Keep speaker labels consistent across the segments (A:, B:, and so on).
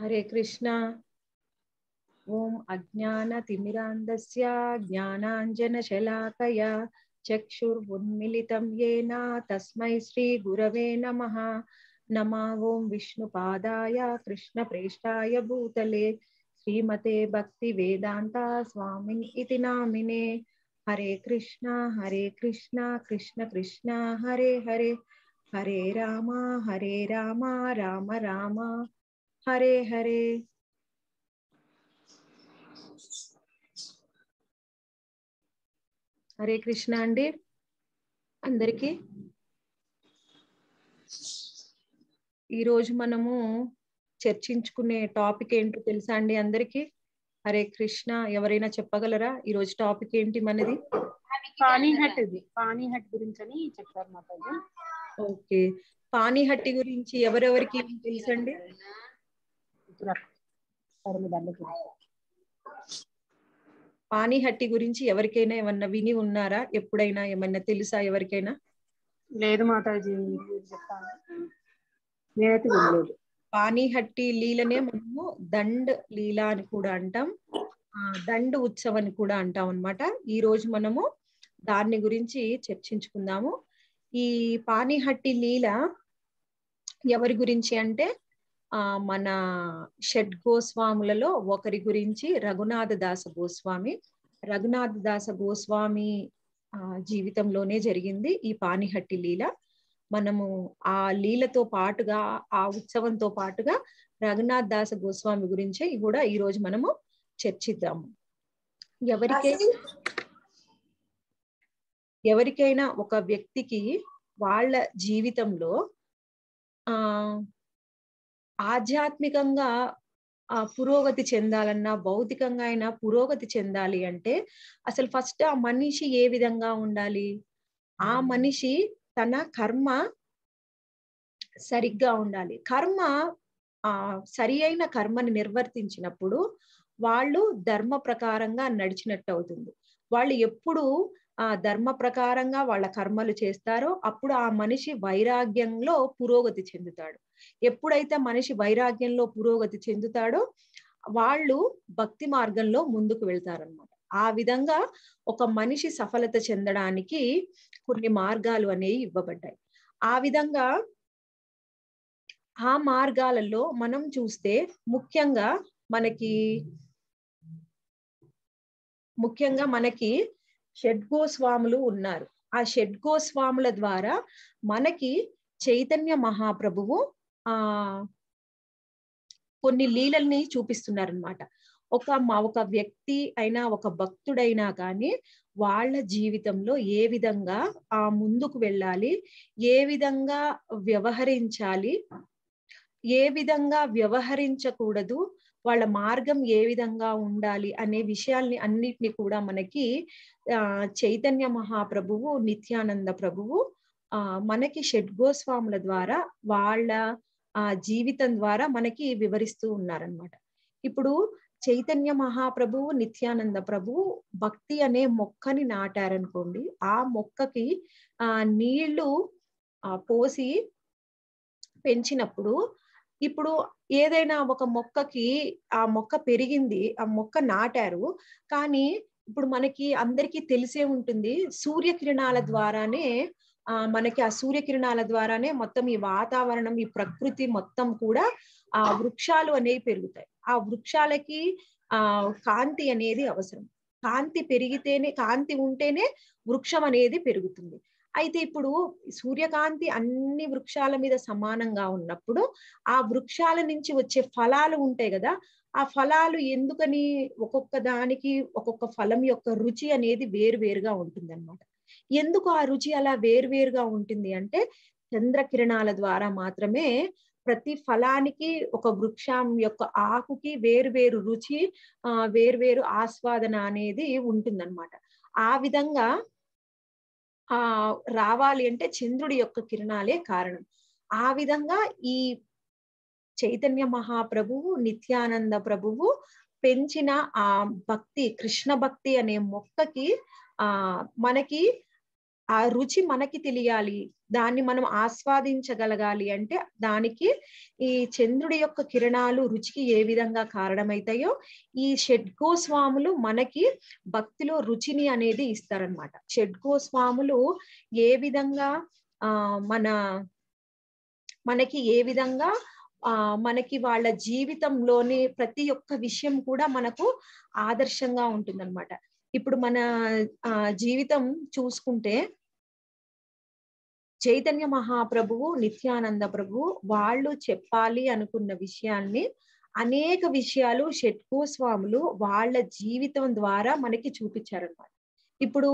A: हरे कृष्णा ॐ अज्ञानतिमिरान्धस्य ज्ञानाञ्जनशलाकया चक्षुर्वुन्मिलितं येन तस्मै श्रीगुरवे नमः नमा ॐ कृष्ण कृष्णप्रेष्ठाय भूतले श्रीमते भक्तिवेदान्ता स्वामिन् इति नामिने हरे कृष्णा हरे कृष्णा कृष्ण कृष्णा हरे हरे हरे राम हरे राम राम राम, राम హరే హరే హరే కృష్ణ అండి అందరికి ఈరోజు మనము చర్చించుకునే టాపిక్ ఏంటో తెలుసా అండి అందరికీ హరే కృష్ణ ఎవరైనా చెప్పగలరా ఈ రోజు టాపిక్ ఏంటి మనది పానీహట్ ఇది గురించి అని చెప్పారు ఓకే పానీహట్టి గురించి ఎవరెవరికి తెలుసండి చెప్తున్నారు పానీహట్టి గురించి ఎవరికైనా ఏమన్నా విని ఉన్నారా ఎప్పుడైనా ఏమన్నా తెలుసా ఎవరికైనా లేదు మాతాజీ పానీహట్టి లీలనే మనము దండ్ లీల అని కూడా అంటాం దండ్ ఉత్సవ్ అని కూడా అంటాం అనమాట ఈ రోజు మనము దాన్ని గురించి చర్చించుకుందాము ఈ పానీహట్టి లీల ఎవరి గురించి అంటే ఆ మన షడ్ గోస్వాములలో ఒకరి గురించి రఘునాథ దాస గోస్వామి రఘునాథ దాస గోస్వామి జీవితంలోనే జరిగింది ఈ పానిహట్టి లీల మనము ఆ లీలతో పాటుగా ఆ ఉత్సవంతో పాటుగా రఘునాథ్ దాస గోస్వామి గురించే కూడా ఈ రోజు మనము చర్చిద్దాము ఎవరికైనా ఎవరికైనా ఒక వ్యక్తికి వాళ్ళ జీవితంలో ఆ ఆధ్యాత్మికంగా ఆ పురోగతి చెందాలన్నా భౌతికంగా అయినా పురోగతి చెందాలి అంటే అసలు ఫస్ట్ ఆ మనిషి ఏ విధంగా ఉండాలి ఆ మనిషి తన కర్మ సరిగ్గా ఉండాలి కర్మ ఆ సరి అయిన కర్మని నిర్వర్తించినప్పుడు వాళ్ళు ధర్మ ప్రకారంగా నడిచినట్టు అవుతుంది వాళ్ళు ఎప్పుడు ఆ ధర్మ ప్రకారంగా వాళ్ళ కర్మలు చేస్తారో అప్పుడు ఆ మనిషి వైరాగ్యంలో పురోగతి చెందుతాడు ఎప్పుడైతే మనిషి వైరాగ్యంలో పురోగతి చెందుతాడో వాళ్ళు భక్తి మార్గంలో ముందుకు వెళ్తారనమాట ఆ విధంగా ఒక మనిషి సఫలత చెందడానికి కొన్ని మార్గాలు అనేవి ఇవ్వబడ్డాయి ఆ విధంగా ఆ మార్గాలలో మనం చూస్తే ముఖ్యంగా మనకి ముఖ్యంగా మనకి షడ్గోస్వాములు ఉన్నారు ఆ షడ్గోస్వాముల ద్వారా మనకి చైతన్య మహాప్రభువు ఆ కొన్ని లీలల్ని చూపిస్తున్నారనమాట ఒక మా ఒక వ్యక్తి అయినా ఒక భక్తుడైనా కానీ వాళ్ళ జీవితంలో ఏ విధంగా ఆ ముందుకు వెళ్ళాలి ఏ విధంగా వ్యవహరించాలి ఏ విధంగా వ్యవహరించకూడదు వాళ్ళ మార్గం ఏ విధంగా ఉండాలి అనే విషయాల్ని అన్నిటినీ కూడా మనకి ఆ చైతన్య మహాప్రభువు నిత్యానంద ప్రభువు ఆ మనకి షడ్గోస్వాముల ద్వారా వాళ్ళ ఆ జీవితం ద్వారా మనకి వివరిస్తూ ఉన్నారనమాట ఇప్పుడు చైతన్య మహాప్రభువు నిత్యానంద ప్రభు భక్తి అనే మొక్కని నాటారనుకోండి ఆ మొక్కకి ఆ నీళ్లు ఆ పోసి పెంచినప్పుడు ఇప్పుడు ఏదైనా ఒక మొక్కకి ఆ మొక్క పెరిగింది ఆ మొక్క నాటారు కానీ ఇప్పుడు మనకి అందరికీ తెలిసే ఉంటుంది సూర్యకిరణాల ద్వారానే ఆ మనకి ఆ సూర్యకిరణాల ద్వారానే మొత్తం ఈ వాతావరణం ఈ ప్రకృతి మొత్తం కూడా ఆ వృక్షాలు అనేవి పెరుగుతాయి ఆ వృక్షాలకి ఆ కాంతి అనేది అవసరం కాంతి పెరిగితేనే కాంతి ఉంటేనే వృక్షం అనేది పెరుగుతుంది అయితే ఇప్పుడు సూర్యకాంతి అన్ని వృక్షాల మీద సమానంగా ఉన్నప్పుడు ఆ వృక్షాల నుంచి వచ్చే ఫలాలు ఉంటాయి కదా ఆ ఫలాలు ఎందుకని ఒక్కొక్క దానికి ఒక్కొక్క ఫలం యొక్క రుచి అనేది వేరుగా ఉంటుంది అనమాట ఎందుకు ఆ రుచి అలా వేర్వేరుగా ఉంటుంది అంటే చంద్రకిరణాల ద్వారా మాత్రమే ప్రతి ఫలానికి ఒక వృక్షం యొక్క ఆకుకి వేర్వేరు రుచి ఆ వేర్వేరు ఆస్వాదన అనేది ఉంటుందన్నమాట ఆ విధంగా ఆ రావాలి అంటే చంద్రుడి యొక్క కిరణాలే కారణం ఆ విధంగా ఈ చైతన్య మహాప్రభువు నిత్యానంద ప్రభువు పెంచిన ఆ భక్తి కృష్ణ భక్తి అనే మొక్కకి ఆ మనకి ఆ రుచి మనకి తెలియాలి దాన్ని మనం ఆస్వాదించగలగాలి అంటే దానికి ఈ చంద్రుడి యొక్క కిరణాలు రుచికి ఏ విధంగా కారణమైతాయో ఈ షడ్గోస్వాములు మనకి భక్తిలో రుచిని అనేది ఇస్తారనమాట షడ్గోస్వాములు ఏ విధంగా ఆ మన మనకి ఏ విధంగా ఆ మనకి వాళ్ళ జీవితంలోని ప్రతి ఒక్క విషయం కూడా మనకు ఆదర్శంగా ఉంటుందన్నమాట ఇప్పుడు మన జీవితం చూసుకుంటే చైతన్య మహాప్రభువు నిత్యానంద ప్రభు వాళ్ళు చెప్పాలి అనుకున్న విషయాన్ని అనేక విషయాలు షట్కో స్వాములు వాళ్ళ జీవితం ద్వారా మనకి చూపించారనమాట ఇప్పుడు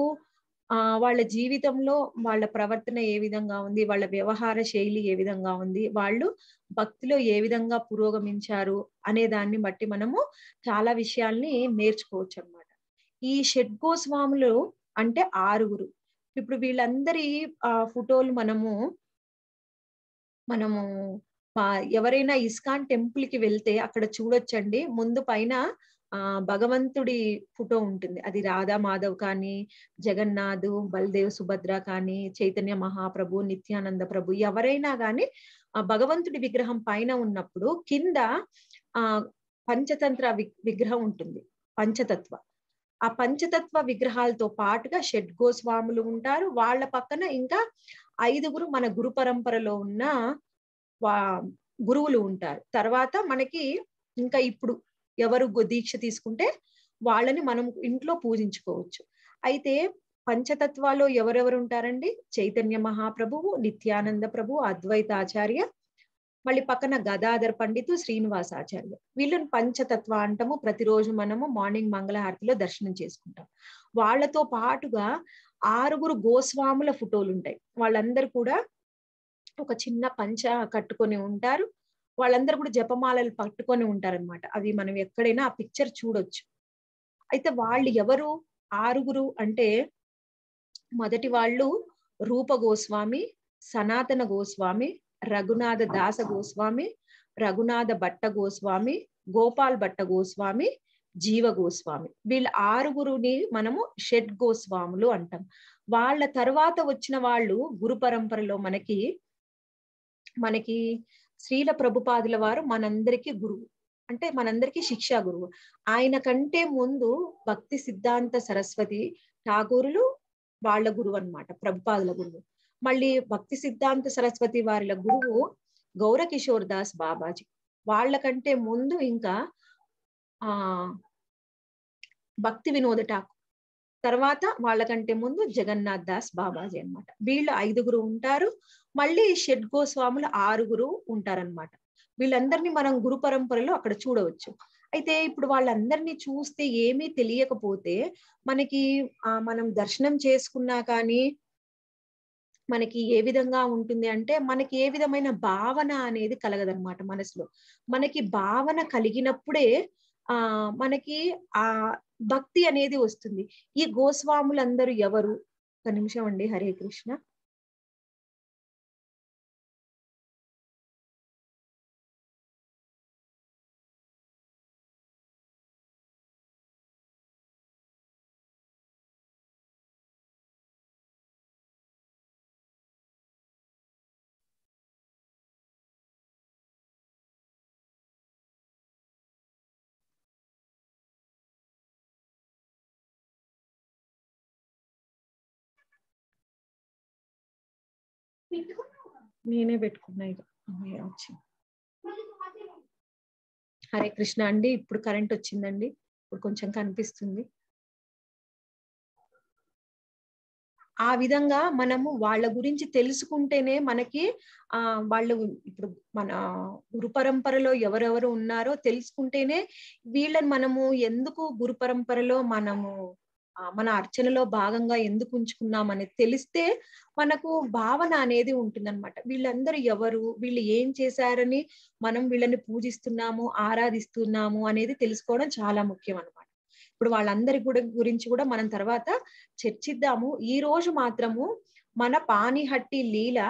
A: ఆ వాళ్ళ జీవితంలో వాళ్ళ ప్రవర్తన ఏ విధంగా ఉంది వాళ్ళ వ్యవహార శైలి ఏ విధంగా ఉంది వాళ్ళు భక్తిలో ఏ విధంగా పురోగమించారు అనే దాన్ని బట్టి మనము చాలా విషయాల్ని నేర్చుకోవచ్చు అనమాట ఈ గోస్వాములు అంటే ఆరుగురు ఇప్పుడు వీళ్ళందరి ఆ ఫోటోలు మనము మనము ఎవరైనా ఇస్కాన్ టెంపుల్ కి వెళ్తే అక్కడ చూడొచ్చండి ముందు పైన ఆ భగవంతుడి ఫోటో ఉంటుంది అది రాధా మాధవ్ కానీ జగన్నాథ్ బల్దేవ్ సుభద్ర కానీ చైతన్య మహాప్రభు నిత్యానంద ప్రభు ఎవరైనా కానీ ఆ భగవంతుడి విగ్రహం పైన ఉన్నప్పుడు కింద ఆ పంచతంత్ర విగ్రహం ఉంటుంది పంచతత్వ ఆ పంచతత్వ విగ్రహాలతో పాటుగా షడ్ గోస్వాములు ఉంటారు వాళ్ళ పక్కన ఇంకా ఐదుగురు మన గురు పరంపరలో ఉన్న గురువులు ఉంటారు తర్వాత మనకి ఇంకా ఇప్పుడు ఎవరు దీక్ష తీసుకుంటే వాళ్ళని మనం ఇంట్లో పూజించుకోవచ్చు అయితే పంచతత్వాలు ఎవరెవరు ఉంటారండి చైతన్య మహాప్రభువు నిత్యానంద ప్రభు అద్వైతాచార్య మళ్ళీ పక్కన గదాధర్ పండితు శ్రీనివాస ఆచార్య వీళ్ళని పంచతత్వ అంటము ప్రతిరోజు మనము మార్నింగ్ మంగళహారతిలో దర్శనం చేసుకుంటాం వాళ్ళతో పాటుగా ఆరుగురు గోస్వాముల ఫోటోలు ఉంటాయి వాళ్ళందరూ కూడా ఒక చిన్న పంచ కట్టుకొని ఉంటారు వాళ్ళందరూ కూడా జపమాలలు పట్టుకొని ఉంటారనమాట అవి మనం ఎక్కడైనా ఆ పిక్చర్ చూడొచ్చు అయితే వాళ్ళు ఎవరు ఆరుగురు అంటే మొదటి వాళ్ళు రూప గోస్వామి సనాతన గోస్వామి రఘునాథ దాస గోస్వామి రఘునాథ భట్ట గోస్వామి గోపాల్ భట్ట గోస్వామి జీవ గోస్వామి వీళ్ళ ఆరుగురుని మనము షెడ్ గోస్వాములు అంటాం వాళ్ళ తర్వాత వచ్చిన వాళ్ళు గురు పరంపరలో మనకి మనకి శ్రీల ప్రభుపాదుల వారు మనందరికీ గురువు అంటే మనందరికీ శిక్షా గురువు ఆయన కంటే ముందు భక్తి సిద్ధాంత సరస్వతి ఠాగూరులు వాళ్ళ గురువు అనమాట ప్రభుపాదుల గురువు మళ్ళీ భక్తి సిద్ధాంత సరస్వతి వారిల గురువు గౌరకిషోర్ దాస్ బాబాజీ వాళ్ళకంటే ముందు ఇంకా ఆ భక్తి వినోద ఠాకూర్ తర్వాత వాళ్ళకంటే ముందు జగన్నాథ్ దాస్ బాబాజీ అనమాట వీళ్ళు ఐదుగురు ఉంటారు మళ్ళీ షెడ్ గోస్వాములు ఆరుగురు ఉంటారనమాట వీళ్ళందరినీ మనం గురు పరంపరలో అక్కడ చూడవచ్చు అయితే ఇప్పుడు వాళ్ళందరినీ చూస్తే ఏమీ తెలియకపోతే మనకి మనం దర్శనం చేసుకున్నా కానీ మనకి ఏ విధంగా ఉంటుంది అంటే మనకి ఏ విధమైన భావన అనేది కలగదనమాట మనసులో మనకి భావన కలిగినప్పుడే ఆ మనకి ఆ భక్తి అనేది వస్తుంది ఈ గోస్వాములందరూ ఎవరు ఒక నిమిషం అండి హరే కృష్ణ నేనే పెట్టుకున్నా ఇక వచ్చింది హరే కృష్ణ అండి ఇప్పుడు కరెంట్ వచ్చిందండి ఇప్పుడు కొంచెం కనిపిస్తుంది ఆ విధంగా మనము వాళ్ళ గురించి తెలుసుకుంటేనే మనకి ఆ వాళ్ళు ఇప్పుడు మన గురు పరంపరలో ఎవరెవరు ఉన్నారో తెలుసుకుంటేనే వీళ్ళని మనము ఎందుకు గురు పరంపరలో మనము మన అర్చనలో భాగంగా ఎందుకు ఉంచుకున్నాం అనేది తెలిస్తే మనకు భావన అనేది ఉంటుంది అనమాట వీళ్ళందరూ ఎవరు వీళ్ళు ఏం చేశారని మనం వీళ్ళని పూజిస్తున్నాము ఆరాధిస్తున్నాము అనేది తెలుసుకోవడం చాలా ముఖ్యం అనమాట ఇప్పుడు వాళ్ళందరి కూడా గురించి కూడా మనం తర్వాత చర్చిద్దాము ఈ రోజు మాత్రము మన పానిహట్టి లీల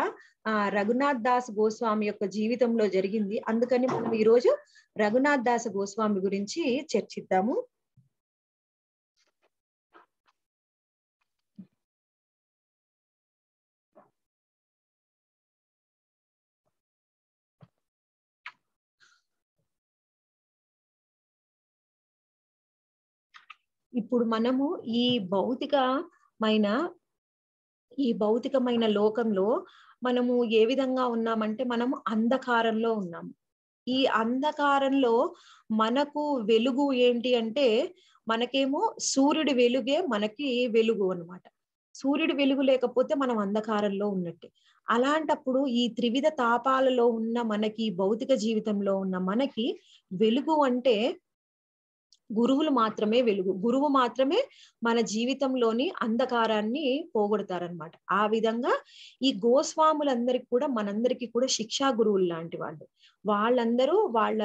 A: ఆ రఘునాథ్ దాస్ గోస్వామి యొక్క జీవితంలో జరిగింది అందుకని మనం ఈరోజు రఘునాథ్ దాస్ గోస్వామి గురించి చర్చిద్దాము ఇప్పుడు మనము ఈ భౌతికమైన ఈ భౌతికమైన లోకంలో మనము ఏ విధంగా ఉన్నామంటే మనము అంధకారంలో ఉన్నాము ఈ అంధకారంలో మనకు వెలుగు ఏంటి అంటే మనకేమో సూర్యుడి వెలుగే మనకి వెలుగు అనమాట సూర్యుడి వెలుగు లేకపోతే మనం అంధకారంలో ఉన్నట్టే అలాంటప్పుడు ఈ త్రివిధ తాపాలలో ఉన్న మనకి భౌతిక జీవితంలో ఉన్న మనకి వెలుగు అంటే గురువులు మాత్రమే వెలుగు గురువు మాత్రమే మన జీవితంలోని అంధకారాన్ని పోగొడతారనమాట ఆ విధంగా ఈ గోస్వాములందరికి కూడా మనందరికీ కూడా శిక్షా గురువులు లాంటి వాళ్ళు వాళ్ళందరూ వాళ్ళ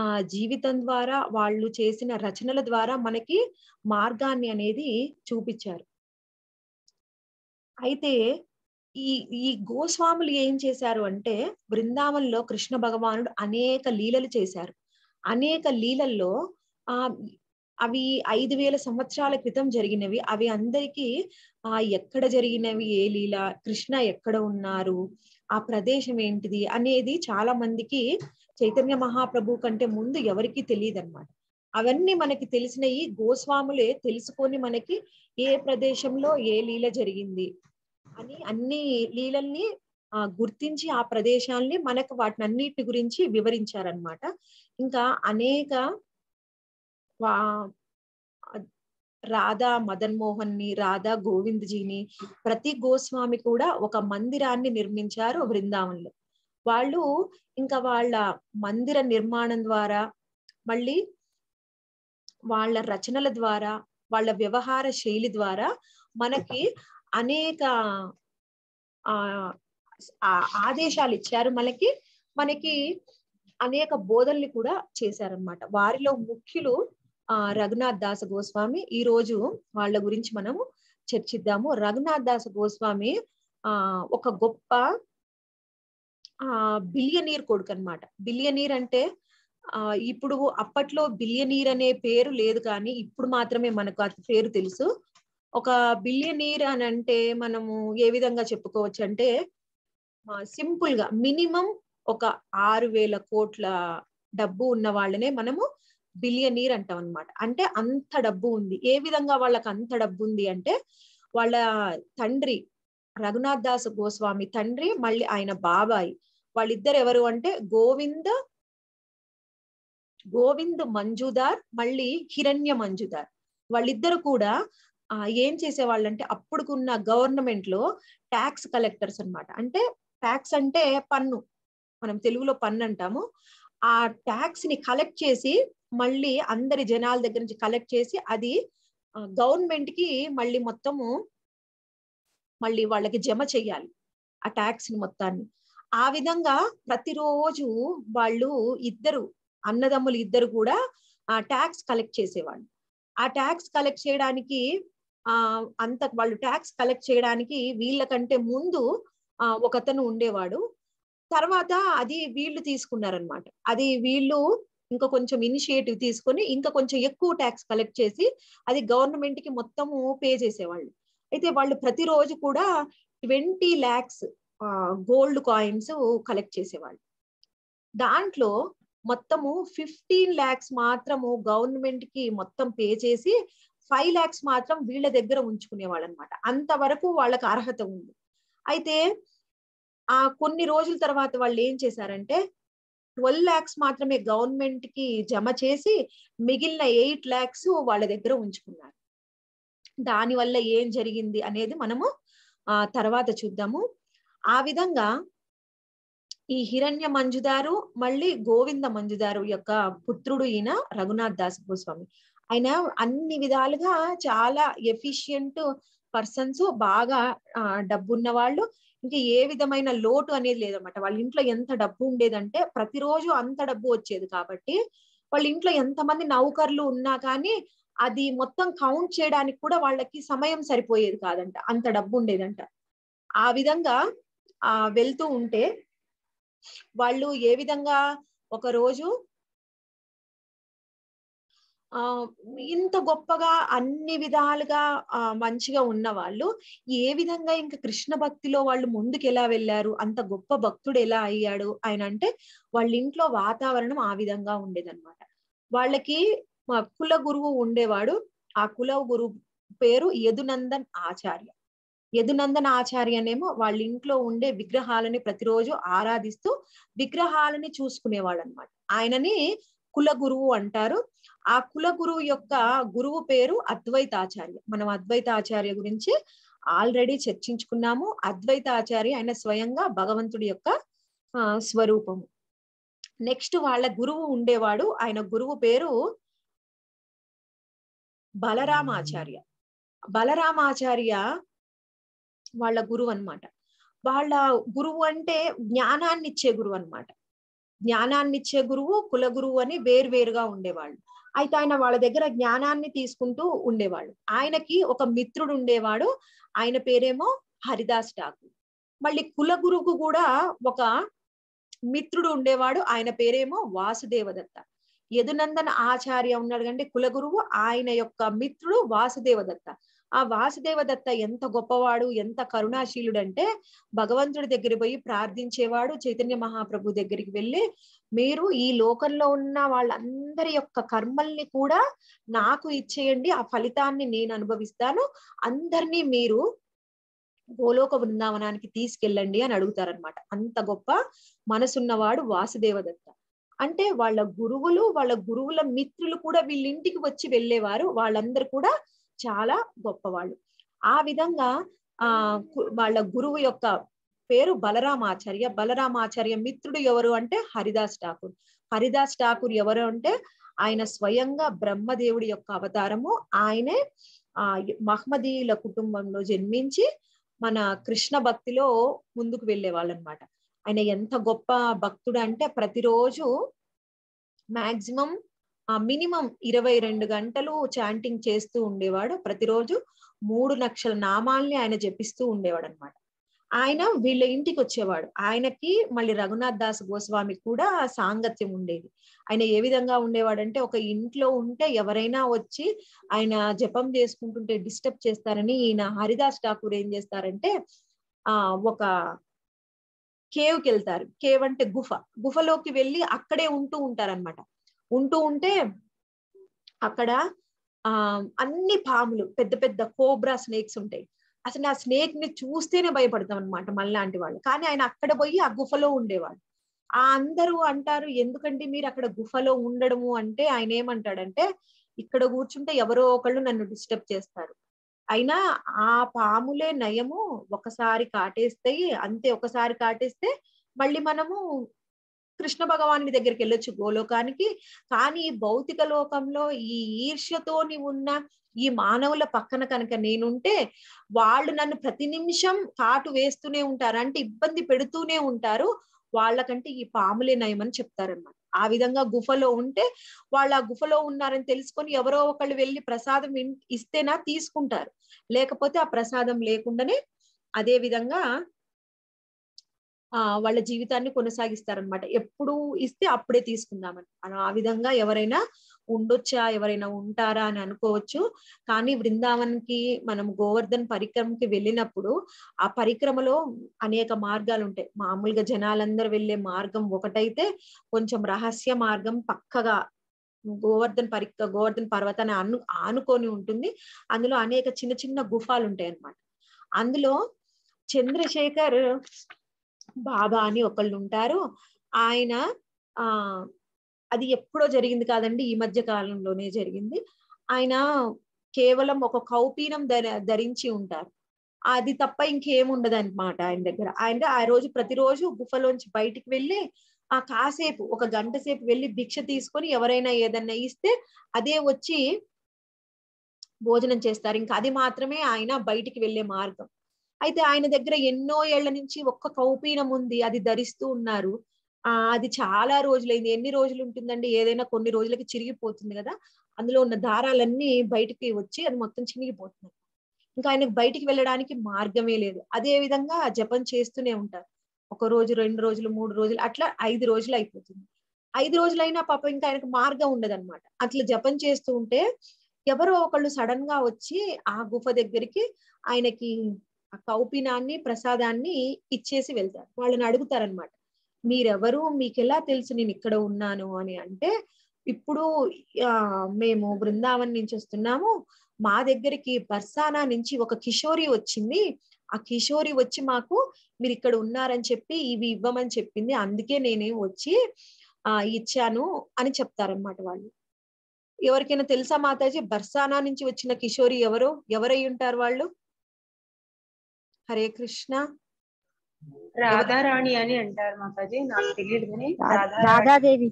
A: ఆ జీవితం ద్వారా వాళ్ళు చేసిన రచనల ద్వారా మనకి మార్గాన్ని అనేది చూపించారు అయితే ఈ ఈ గోస్వాములు ఏం చేశారు అంటే బృందావనంలో కృష్ణ భగవానుడు అనేక లీలలు చేశారు అనేక లీలల్లో ఆ అవి ఐదు వేల సంవత్సరాల క్రితం జరిగినవి అవి అందరికీ ఆ ఎక్కడ జరిగినవి ఏ లీల కృష్ణ ఎక్కడ ఉన్నారు ఆ ప్రదేశం ఏంటిది అనేది చాలా మందికి చైతన్య మహాప్రభు కంటే ముందు ఎవరికి తెలియదు అనమాట అవన్నీ మనకి తెలిసినవి గోస్వాములే తెలుసుకొని మనకి ఏ ప్రదేశంలో ఏ లీల జరిగింది అని అన్ని లీలల్ని గుర్తించి ఆ ప్రదేశాల్ని మనకు వాటిని అన్నిటి గురించి వివరించారనమాట ఇంకా అనేక రాధా మదన్ మోహన్ ని రాధా గోవింద్ ప్రతి గోస్వామి కూడా ఒక మందిరాన్ని నిర్మించారు బృందావన్లో వాళ్ళు ఇంకా వాళ్ళ మందిర నిర్మాణం ద్వారా మళ్ళీ వాళ్ళ రచనల ద్వారా వాళ్ళ వ్యవహార శైలి ద్వారా మనకి అనేక ఆ ఆదేశాలు ఇచ్చారు మనకి మనకి అనేక బోధనలు కూడా చేశారనమాట వారిలో ముఖ్యులు ఆ రఘునాథ్ దాస గోస్వామి ఈ రోజు వాళ్ళ గురించి మనము చర్చిద్దాము రఘునాథ్ దాస గోస్వామి ఆ ఒక గొప్ప ఆ బిలియనీర్ కొడుకు అనమాట బిలియనీర్ అంటే ఆ ఇప్పుడు అప్పట్లో బిలియనీర్ అనే పేరు లేదు కానీ ఇప్పుడు మాత్రమే మనకు ఆ పేరు తెలుసు ఒక బిలియనీర్ అని అంటే మనము ఏ విధంగా చెప్పుకోవచ్చు అంటే సింపుల్ గా మినిమం ఒక ఆరు వేల కోట్ల డబ్బు ఉన్న వాళ్ళనే మనము బిలియనీర్ అంటాం అనమాట అంటే అంత డబ్బు ఉంది ఏ విధంగా వాళ్ళకి అంత డబ్బు ఉంది అంటే వాళ్ళ తండ్రి రఘునాథ్ దాస్ గోస్వామి తండ్రి మళ్ళీ ఆయన బాబాయి వాళ్ళిద్దరు ఎవరు అంటే గోవింద్ గోవింద్ మంజుదార్ మళ్ళీ హిరణ్య మంజుదార్ వాళ్ళిద్దరు కూడా ఏం చేసేవాళ్ళంటే అప్పుడుకున్న గవర్నమెంట్ లో ట్యాక్స్ కలెక్టర్స్ అనమాట అంటే ట్యాక్స్ అంటే పన్ను మనం తెలుగులో పన్ను అంటాము ఆ ట్యాక్స్ ని కలెక్ట్ చేసి మళ్ళీ అందరి జనాల దగ్గర నుంచి కలెక్ట్ చేసి అది గవర్నమెంట్ కి మళ్ళీ మొత్తము మళ్ళీ వాళ్ళకి జమ చేయాలి ఆ ట్యాక్స్ ని మొత్తాన్ని ఆ విధంగా ప్రతిరోజు వాళ్ళు ఇద్దరు అన్నదమ్ములు ఇద్దరు కూడా ఆ ట్యాక్స్ కలెక్ట్ చేసేవాళ్ళు ఆ ట్యాక్స్ కలెక్ట్ చేయడానికి ఆ అంత వాళ్ళు ట్యాక్స్ కలెక్ట్ చేయడానికి వీళ్ళ కంటే ముందు ఒకతను ఉండేవాడు తర్వాత అది వీళ్ళు తీసుకున్నారనమాట అది వీళ్ళు ఇంకా కొంచెం ఇనిషియేటివ్ తీసుకొని ఇంకా కొంచెం ఎక్కువ ట్యాక్స్ కలెక్ట్ చేసి అది గవర్నమెంట్ కి మొత్తము పే చేసేవాళ్ళు అయితే వాళ్ళు ప్రతిరోజు కూడా twenty lakhs gold coins collect చేసేవాళ్ళు దాంట్లో మొత్తము ఫిఫ్టీన్ ల్యాక్స్ మాత్రము గవర్నమెంట్ కి మొత్తం పే చేసి ఫైవ్ ల్యాక్స్ మాత్రం వీళ్ళ దగ్గర ఉంచుకునేవాళ్ళు అనమాట అంతవరకు వాళ్ళకి అర్హత ఉంది అయితే ఆ కొన్ని రోజుల తర్వాత వాళ్ళు ఏం చేశారంటే ట్వెల్వ్ ల్యాక్స్ మాత్రమే గవర్నమెంట్ కి జమ చేసి మిగిలిన ఎయిట్ ల్యాక్స్ వాళ్ళ దగ్గర ఉంచుకున్నారు దాని వల్ల ఏం జరిగింది అనేది మనము ఆ తర్వాత చూద్దాము ఆ విధంగా ఈ హిరణ్య మంజుదారు మళ్ళీ గోవింద మంజుదారు యొక్క పుత్రుడు ఈయన రఘునాథ్ దాస్ గోస్వామి ఆయన అన్ని విధాలుగా చాలా ఎఫిషియంట్ పర్సన్స్ బాగా డబ్బున్న వాళ్ళు ఇంకా ఏ విధమైన లోటు అనేది లేదనమాట వాళ్ళ ఇంట్లో ఎంత డబ్బు ఉండేదంటే ప్రతిరోజు అంత డబ్బు వచ్చేది కాబట్టి వాళ్ళ ఇంట్లో ఎంతమంది నౌకర్లు ఉన్నా కానీ అది మొత్తం కౌంట్ చేయడానికి కూడా వాళ్ళకి సమయం సరిపోయేది కాదంట అంత డబ్బు ఉండేదంట ఆ విధంగా ఆ వెళ్తూ ఉంటే వాళ్ళు ఏ విధంగా ఒక రోజు ఇంత గొప్పగా అన్ని విధాలుగా మంచిగా ఉన్న వాళ్ళు ఏ విధంగా ఇంకా కృష్ణ భక్తిలో వాళ్ళు ముందుకు ఎలా వెళ్ళారు అంత గొప్ప భక్తుడు ఎలా అయ్యాడు ఆయన అంటే వాళ్ళ ఇంట్లో వాతావరణం ఆ విధంగా ఉండేదన్నమాట వాళ్ళకి కుల గురువు ఉండేవాడు ఆ కుల గురువు పేరు యదునందన్ ఆచార్య యదునందన్ ఆచార్యనేమో వాళ్ళ ఇంట్లో ఉండే విగ్రహాలని ప్రతిరోజు ఆరాధిస్తూ విగ్రహాలని చూసుకునేవాడు అనమాట ఆయనని కుల గురువు అంటారు ఆ కుల గురువు యొక్క గురువు పేరు అద్వైతాచార్య మనం అద్వైతాచార్య గురించి ఆల్రెడీ చర్చించుకున్నాము అద్వైతాచార్య ఆయన స్వయంగా భగవంతుడి యొక్క స్వరూపము నెక్స్ట్ వాళ్ళ గురువు ఉండేవాడు ఆయన గురువు పేరు బలరామాచార్య బలరామాచార్య వాళ్ళ గురువు అనమాట వాళ్ళ గురువు అంటే జ్ఞానాన్నిచ్చే గురువు అనమాట జ్ఞానాన్నిచ్చే గురువు కుల గురువు అని వేరువేరుగా ఉండేవాళ్ళు అయితే ఆయన వాళ్ళ దగ్గర జ్ఞానాన్ని తీసుకుంటూ ఉండేవాడు ఆయనకి ఒక మిత్రుడు ఉండేవాడు ఆయన పేరేమో హరిదాస్ ఠాకూర్ మళ్ళీ కులగురుకు కూడా ఒక మిత్రుడు ఉండేవాడు ఆయన పేరేమో వాసుదేవదత్త యదునందన ఆచార్య ఉన్నాడు కంటే కులగురువు ఆయన యొక్క మిత్రుడు వాసుదేవదత్త ఆ వాసుదేవదత్త ఎంత గొప్పవాడు ఎంత కరుణాశీలుడు అంటే భగవంతుడి దగ్గర పోయి ప్రార్థించేవాడు చైతన్య మహాప్రభు దగ్గరికి వెళ్ళి మీరు ఈ లోకంలో ఉన్న వాళ్ళందరి యొక్క కర్మల్ని కూడా నాకు ఇచ్చేయండి ఆ ఫలితాన్ని నేను అనుభవిస్తాను అందరినీ మీరు గోలోక బృందావనానికి తీసుకెళ్ళండి అని అడుగుతారనమాట అంత గొప్ప మనసున్నవాడు వాసుదేవదత్త అంటే వాళ్ళ గురువులు వాళ్ళ గురువుల మిత్రులు కూడా వీళ్ళింటికి వచ్చి వెళ్ళేవారు వాళ్ళందరూ కూడా చాలా గొప్పవాళ్ళు ఆ విధంగా ఆ వాళ్ళ గురువు యొక్క పేరు బలరామాచార్య బలరామాచార్య మిత్రుడు ఎవరు అంటే హరిదాస్ ఠాకూర్ హరిదాస్ ఠాకూర్ ఎవరు అంటే ఆయన స్వయంగా బ్రహ్మదేవుడి యొక్క అవతారము ఆయనే ఆ మహ్మదీయుల కుటుంబంలో జన్మించి మన కృష్ణ భక్తిలో ముందుకు వెళ్ళే వాళ్ళనమాట ఆయన ఎంత గొప్ప భక్తుడు అంటే ప్రతిరోజు మాక్సిమం మినిమం ఇరవై రెండు గంటలు చాంటింగ్ చేస్తూ ఉండేవాడు ప్రతిరోజు మూడు లక్షల నామాల్ని ఆయన జపిస్తూ ఉండేవాడు అనమాట ఆయన వీళ్ళ ఇంటికి వచ్చేవాడు ఆయనకి మళ్ళీ రఘునాథ్ దాస్ గోస్వామి కూడా సాంగత్యం ఉండేది ఆయన ఏ విధంగా ఉండేవాడంటే ఒక ఇంట్లో ఉంటే ఎవరైనా వచ్చి ఆయన జపం చేసుకుంటుంటే డిస్టర్బ్ చేస్తారని ఈయన హరిదాస్ ఠాకూర్ ఏం చేస్తారంటే ఆ ఒక కేవ్కి వెళ్తారు కేవ్ అంటే గుఫ గుఫలోకి వెళ్ళి అక్కడే ఉంటూ ఉంటారనమాట ఉంటూ ఉంటే అక్కడ ఆ అన్ని పాములు పెద్ద పెద్ద కోబ్రా స్నేక్స్ ఉంటాయి అసలు ఆ స్నేక్ ని చూస్తేనే భయపడతాం అనమాట మళ్ళాంటి వాళ్ళు కానీ ఆయన అక్కడ పోయి ఆ గుఫలో ఉండేవాడు ఆ అందరూ అంటారు ఎందుకంటే మీరు అక్కడ గుఫలో ఉండడము అంటే ఆయన ఏమంటాడంటే ఇక్కడ కూర్చుంటే ఎవరో ఒకళ్ళు నన్ను డిస్టర్బ్ చేస్తారు అయినా ఆ పాములే నయము ఒకసారి కాటేస్తాయి అంతే ఒకసారి కాటేస్తే మళ్ళీ మనము కృష్ణ భగవానుడి దగ్గరికి వెళ్ళొచ్చు గోలోకానికి కానీ ఈ భౌతిక లోకంలో ఈ ఈర్ష్యతోని ఉన్న ఈ మానవుల పక్కన కనుక నేనుంటే వాళ్ళు నన్ను ప్రతి నిమిషం కాటు వేస్తూనే ఉంటారు అంటే ఇబ్బంది పెడుతూనే ఉంటారు వాళ్ళకంటే ఈ పాములే నయమని చెప్తారన్నమాట ఆ విధంగా గుఫలో ఉంటే వాళ్ళు ఆ గుఫలో ఉన్నారని తెలుసుకొని ఎవరో ఒకళ్ళు వెళ్ళి ప్రసాదం ఇస్తేనా తీసుకుంటారు లేకపోతే ఆ ప్రసాదం లేకుండానే అదే విధంగా వాళ్ళ జీవితాన్ని కొనసాగిస్తారనమాట ఎప్పుడు ఇస్తే అప్పుడే తీసుకుందామని ఆ విధంగా ఎవరైనా ఉండొచ్చా ఎవరైనా ఉంటారా అని అనుకోవచ్చు కానీ కి మనం గోవర్ధన్ పరిక్రమకి వెళ్ళినప్పుడు ఆ పరిక్రమలో అనేక మార్గాలు ఉంటాయి మామూలుగా జనాలందరూ వెళ్ళే మార్గం ఒకటైతే కొంచెం రహస్య మార్గం పక్కగా గోవర్ధన్ పరి గోవర్ధన్ పర్వతాన్ని అను ఆనుకొని ఉంటుంది అందులో అనేక చిన్న చిన్న గుఫాలు ఉంటాయి అన్నమాట అందులో చంద్రశేఖర్ బాబా అని ఒకళ్ళు ఉంటారు ఆయన ఆ అది ఎప్పుడో జరిగింది కాదండి ఈ మధ్య కాలంలోనే జరిగింది ఆయన కేవలం ఒక కౌపీనం ధరించి ఉంటారు అది తప్ప ఇంకేముండదు అనమాట ఆయన దగ్గర ఆయన ఆ రోజు ప్రతిరోజు గుఫలోంచి బయటికి వెళ్ళి ఆ కాసేపు ఒక గంట సేపు వెళ్ళి భిక్ష తీసుకొని ఎవరైనా ఏదన్నా ఇస్తే అదే వచ్చి భోజనం చేస్తారు ఇంకా అది మాత్రమే ఆయన బయటికి వెళ్ళే మార్గం అయితే ఆయన దగ్గర ఎన్నో ఏళ్ల నుంచి ఒక్క కౌపీనం ఉంది అది ధరిస్తూ ఉన్నారు ఆ అది చాలా రోజులైంది ఎన్ని రోజులు ఉంటుందండి ఏదైనా కొన్ని రోజులకి చిరిగిపోతుంది కదా అందులో ఉన్న దారాలన్నీ బయటికి వచ్చి అది మొత్తం చిరిగిపోతున్నారు ఇంకా ఆయనకు బయటికి వెళ్ళడానికి మార్గమే లేదు అదే విధంగా జపం చేస్తూనే ఉంటారు ఒక రోజు రెండు రోజులు మూడు రోజులు అట్లా ఐదు రోజులు అయిపోతుంది ఐదు రోజులైనా పాప ఇంకా ఆయనకు మార్గం ఉండదు అనమాట అట్లా జపం చేస్తూ ఉంటే ఎవరో ఒకళ్ళు సడన్ గా వచ్చి ఆ గుఫ దగ్గరికి ఆయనకి ఆ కౌపినాన్ని ప్రసాదాన్ని ఇచ్చేసి వెళ్తారు వాళ్ళని అడుగుతారనమాట మీరెవరు ఎలా తెలుసు నేను ఇక్కడ ఉన్నాను అని అంటే ఇప్పుడు మేము బృందావన్ నుంచి వస్తున్నాము మా దగ్గరికి బర్సానా నుంచి ఒక కిషోరి వచ్చింది ఆ కిషోరి వచ్చి మాకు మీరు ఇక్కడ ఉన్నారని చెప్పి ఇవి ఇవ్వమని చెప్పింది అందుకే నేనే వచ్చి ఆ ఇచ్చాను అని చెప్తారనమాట వాళ్ళు ఎవరికైనా తెలుసా మాతాజీ బర్సానా నుంచి వచ్చిన కిషోరి ఎవరు ఎవరై ఉంటారు వాళ్ళు హరే కృష్ణ
B: రాధారాణి అని
A: అంటారు మాతాజీ నాకు తెలియదు కానీ రాధాదేవి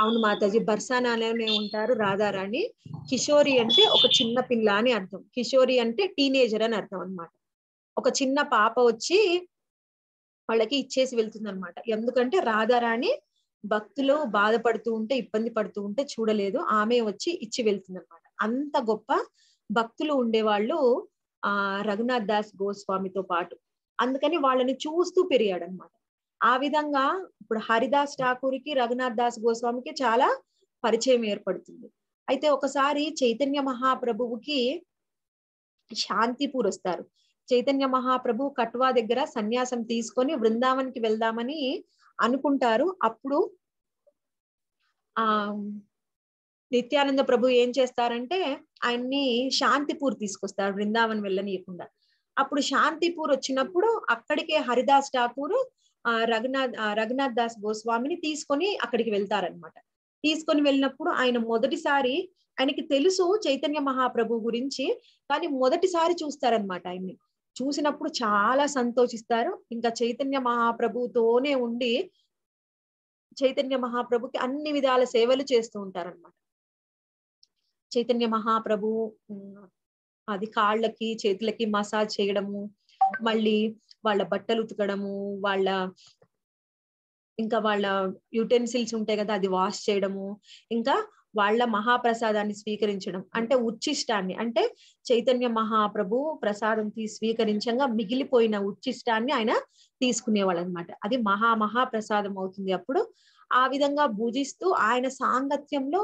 A: అవును మాతాజీ బర్సానాలోనే ఉంటారు రాధారాణి కిషోరి అంటే ఒక చిన్న పిల్ల అని అర్థం కిషోరి అంటే టీనేజర్ అని అర్థం అనమాట ఒక చిన్న పాప వచ్చి వాళ్ళకి ఇచ్చేసి వెళ్తుంది అనమాట ఎందుకంటే రాధారాణి భక్తులు బాధపడుతూ ఉంటే ఇబ్బంది పడుతూ ఉంటే చూడలేదు ఆమె వచ్చి ఇచ్చి వెళ్తుంది అనమాట అంత గొప్ప భక్తులు ఉండేవాళ్ళు ఆ రఘునాథ్ దాస్ గోస్వామితో పాటు అందుకని వాళ్ళని చూస్తూ పెరిగాడు అనమాట ఆ విధంగా ఇప్పుడు హరిదాస్ ఠాకూర్కి రఘునాథ్ దాస్ గోస్వామికి చాలా పరిచయం ఏర్పడుతుంది అయితే ఒకసారి చైతన్య మహాప్రభువుకి శాంతిపూర్ వస్తారు చైతన్య మహాప్రభు కట్వా దగ్గర సన్యాసం తీసుకొని బృందావన్కి వెళ్దామని అనుకుంటారు అప్పుడు ఆ నిత్యానంద ప్రభు ఏం చేస్తారంటే ఆయన్ని శాంతిపూర్ తీసుకొస్తారు బృందావన్ వెళ్ళనీయకుండా అప్పుడు శాంతిపూర్ వచ్చినప్పుడు అక్కడికే హరిదాస్ ఠాకూర్ రఘునాథ్ రఘునాథ్ దాస్ గోస్వామిని తీసుకొని అక్కడికి వెళ్తారనమాట తీసుకొని వెళ్ళినప్పుడు ఆయన మొదటిసారి ఆయనకి తెలుసు చైతన్య మహాప్రభు గురించి కానీ మొదటిసారి చూస్తారనమాట ఆయన్ని చూసినప్పుడు చాలా సంతోషిస్తారు ఇంకా చైతన్య మహాప్రభుతోనే ఉండి చైతన్య మహాప్రభుకి అన్ని విధాల సేవలు చేస్తూ ఉంటారనమాట చైతన్య మహాప్రభు అది కాళ్ళకి చేతులకి మసాజ్ చేయడము మళ్ళీ వాళ్ళ బట్టలు ఉతకడము వాళ్ళ ఇంకా వాళ్ళ యుటెన్సిల్స్ ఉంటాయి కదా అది వాష్ చేయడము ఇంకా వాళ్ళ మహాప్రసాదాన్ని స్వీకరించడం అంటే ఉచ్చిష్టాన్ని అంటే చైతన్య మహాప్రభు ప్రసాదం తీ స్వీకరించగా మిగిలిపోయిన ఉచ్చిష్టాన్ని ఆయన తీసుకునేవాళ్ళు అనమాట అది మహా మహాప్రసాదం అవుతుంది అప్పుడు ఆ విధంగా భుజిస్తూ ఆయన సాంగత్యంలో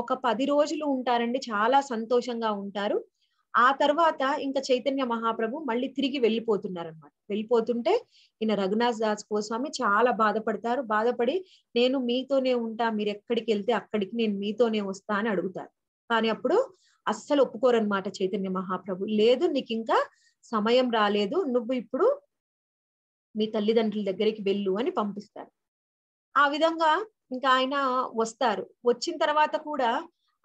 A: ఒక పది రోజులు ఉంటారండి చాలా సంతోషంగా ఉంటారు ఆ తర్వాత ఇంకా చైతన్య మహాప్రభు మళ్ళీ తిరిగి వెళ్ళిపోతున్నారనమాట వెళ్ళిపోతుంటే ఈయన రఘునాథ్ దాస్ గోస్వామి చాలా బాధపడతారు బాధపడి నేను మీతోనే ఉంటా మీరు ఎక్కడికి వెళ్తే అక్కడికి నేను మీతోనే వస్తా అని అడుగుతారు కానీ అప్పుడు అస్సలు ఒప్పుకోరనమాట చైతన్య మహాప్రభు లేదు నీకు ఇంకా సమయం రాలేదు నువ్వు ఇప్పుడు మీ తల్లిదండ్రుల దగ్గరికి వెళ్ళు అని పంపిస్తారు ఆ విధంగా ఇంకా ఆయన వస్తారు వచ్చిన తర్వాత కూడా